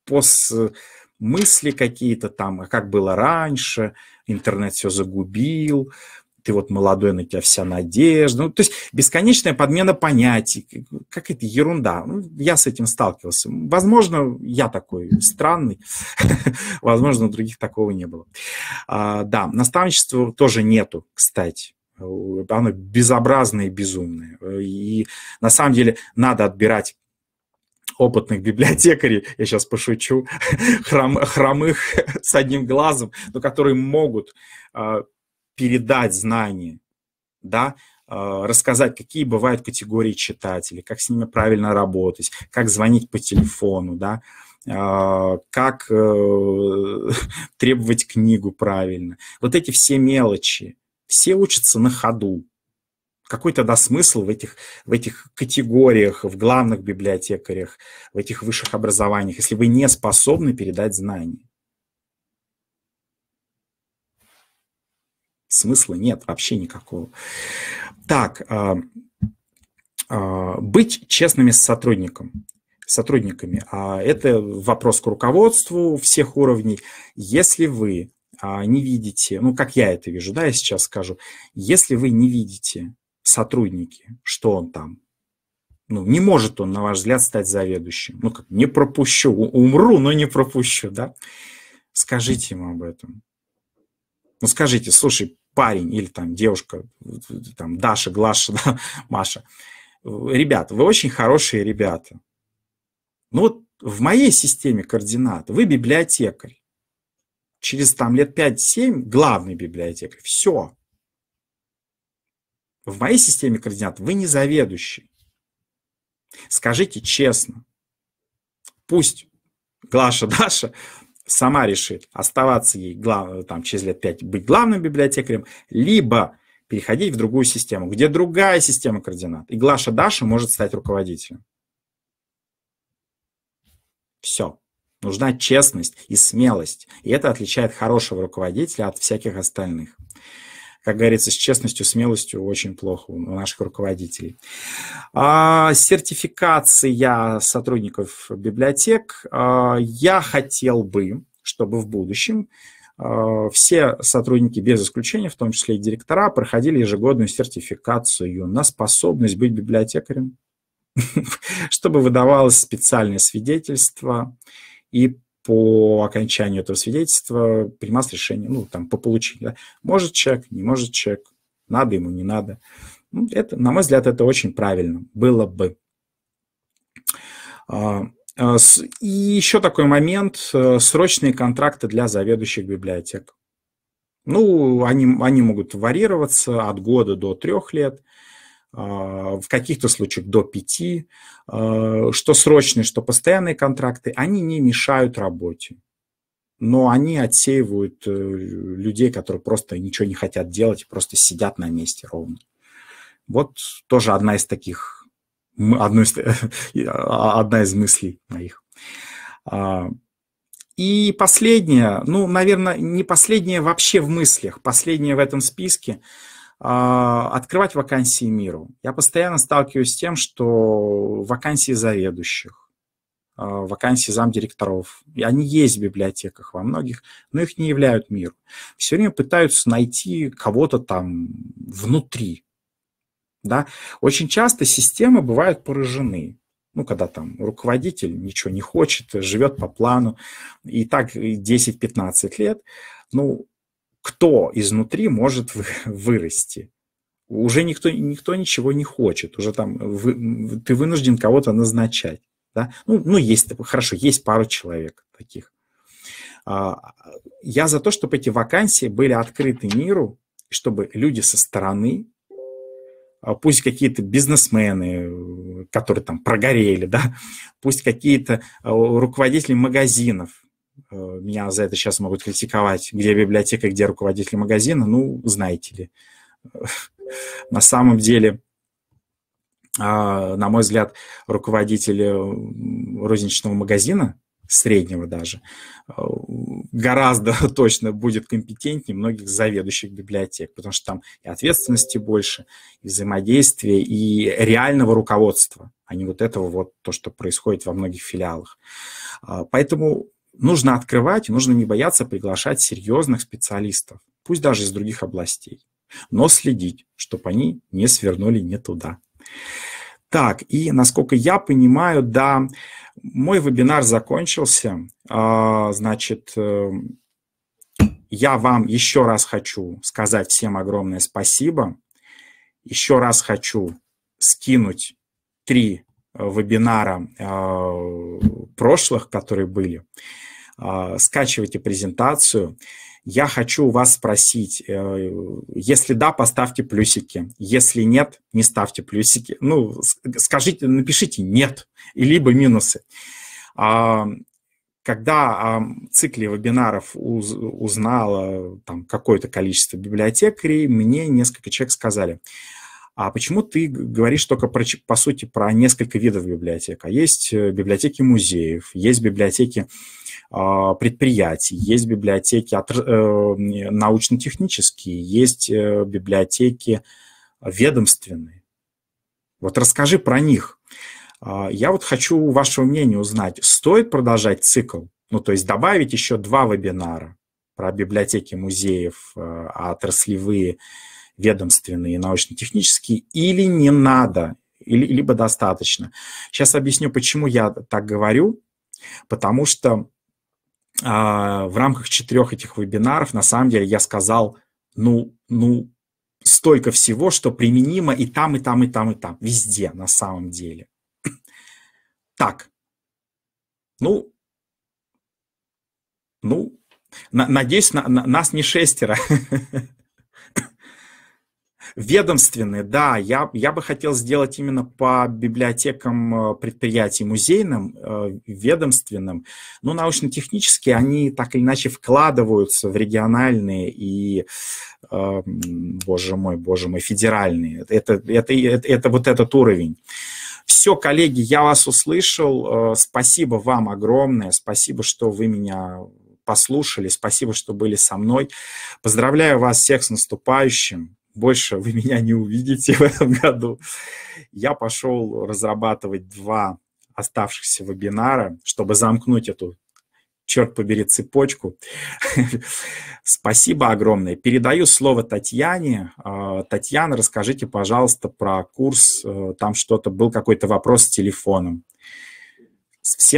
пост мысли какие-то там, а как было раньше, интернет все загубил, ты вот молодой, на тебя вся надежда. Ну, то есть бесконечная подмена понятий. какая-то ерунда. Ну, я с этим сталкивался. Возможно, я такой странный. Возможно, у других такого не было. А, да, наставничества тоже нету, кстати. Оно безобразное и безумное. И на самом деле надо отбирать опытных библиотекарей, я сейчас пошучу, хром, хромых с одним глазом, но которые могут э, передать знания, да, э, рассказать, какие бывают категории читателей, как с ними правильно работать, как звонить по телефону, да, а, э, как требовать книгу правильно. Вот эти все мелочи, все учатся на ходу. Какой тогда смысл в этих, в этих категориях, в главных библиотекарях, в этих высших образованиях, если вы не способны передать знания? Смысла нет вообще никакого. Так, а, а, быть честными с сотрудником, сотрудниками. А, это вопрос к руководству всех уровней. Если вы не видите, ну, как я это вижу, да, я сейчас скажу, если вы не видите сотрудники, что он там. Ну, не может он, на ваш взгляд, стать заведующим. Ну, как, не пропущу, умру, но не пропущу, да? Скажите ему об этом. Ну, скажите, слушай, парень или там девушка, там Даша, Глаша, да, Маша, ребят, вы очень хорошие ребята. Ну, вот в моей системе координат вы библиотекарь. Через там лет 5-7 главный библиотекарь. Все. В моей системе координат вы не заведующий. Скажите честно. Пусть Глаша Даша сама решит, оставаться ей глав... там, через лет 5 быть главным библиотекарем, либо переходить в другую систему, где другая система координат. И Глаша Даша может стать руководителем. Все. Нужна честность и смелость. И это отличает хорошего руководителя от всяких остальных как говорится, с честностью, смелостью очень плохо у наших руководителей. А, сертификация сотрудников библиотек. А, я хотел бы, чтобы в будущем а, все сотрудники без исключения, в том числе и директора, проходили ежегодную сертификацию на способность быть библиотекарем, чтобы выдавалось специальное свидетельство и по окончанию этого свидетельства принималось решение, ну, там, по получению. Да? Может человек, не может человек, надо ему, не надо. Ну, это, на мой взгляд, это очень правильно было бы. А, а, и еще такой момент, э, срочные контракты для заведующих библиотек. Ну, они, они могут варьироваться от года до трех лет. А, в каких-то случаях до пяти, а, что срочные, что постоянные контракты, они не мешают работе. Но они отсеивают э, людей, которые просто ничего не хотят делать, просто сидят на месте ровно. Вот тоже одна из таких, одну из, одна из мыслей моих. А, и последнее, ну, наверное, не последнее вообще в мыслях, последнее в этом списке – а, открывать вакансии миру. Я постоянно сталкиваюсь с тем, что вакансии заведующих, а, вакансии замдиректоров, они есть в библиотеках во многих, но их не являют миру. Все время пытаются найти кого-то там внутри. Да? Очень часто системы бывают поражены ну, когда там руководитель ничего не хочет, живет по плану, и так 10-15 лет, ну, кто изнутри может вырасти. Уже никто, никто ничего не хочет, уже там вы, ты вынужден кого-то назначать. Да? Ну, ну, есть, хорошо, есть пару человек таких. А, я за то, чтобы эти вакансии были открыты миру, чтобы люди со стороны, а, пусть какие-то бизнесмены, э, которые там прогорели, да, пусть какие-то э, руководители магазинов, Э, меня за это сейчас могут критиковать, где библиотека, где руководитель магазина, ну, знаете ли. На самом деле, а, на мой взгляд, руководитель э, розничного магазина, среднего даже, э, гораздо точно будет компетентнее многих заведующих библиотек, потому что там и ответственности больше, и взаимодействия, и реального руководства, а не вот этого вот, то, что происходит во многих филиалах. А, поэтому Нужно открывать, нужно не бояться приглашать серьезных специалистов, пусть даже из других областей, но следить, чтобы они не свернули не туда. Так, и насколько я понимаю, да, мой вебинар закончился. А, значит, э, я вам еще раз хочу сказать всем огромное спасибо. Еще раз хочу скинуть три э, вебинара э, прошлых, которые были. А, скачивайте презентацию. Я хочу у вас спросить, э, если да, поставьте плюсики, если нет, не ставьте плюсики. Ну, скажите, напишите «нет» и либо минусы. А, когда о а, цикле вебинаров узнало какое-то количество библиотекарей, мне несколько человек сказали, а почему ты говоришь только, про, по сути, про несколько видов библиотек? А есть э, библиотеки музеев, есть библиотеки а, предприятий, есть библиотеки э, научно-технические, есть э, библиотеки ведомственные. Вот расскажи про них. А, я вот хочу вашего мнения узнать, стоит продолжать цикл, ну то есть добавить еще два вебинара про библиотеки музеев, э, отраслевые, ведомственные, научно-технические, или не надо, или, либо достаточно. Сейчас объясню, почему я так говорю, потому что а, в рамках четырех этих вебинаров, на самом деле, я сказал, ну, ну, столько всего, что применимо и там, и там, и там, и там, везде на самом деле. Так, ну, ну, на, надеюсь, на, на, нас не шестеро. Ведомственные, да, я, я бы хотел сделать именно по библиотекам э, предприятий музейным, э, ведомственным. Но ну, научно-технические, они так или иначе вкладываются в региональные и, эм, боже мой, боже мой, федеральные. Это, это, это, это вот этот уровень. Все, коллеги, я вас услышал. Э, спасибо вам огромное. Спасибо, что вы меня послушали. Спасибо, что были со мной. Поздравляю вас всех с наступающим больше вы меня не увидите в этом году. Я пошел разрабатывать два оставшихся вебинара, чтобы замкнуть эту, черт побери, цепочку. Спасибо огромное. Передаю слово Татьяне. А, Татьяна, расскажите, пожалуйста, про курс. Э, там что-то был какой-то вопрос с телефоном. Всем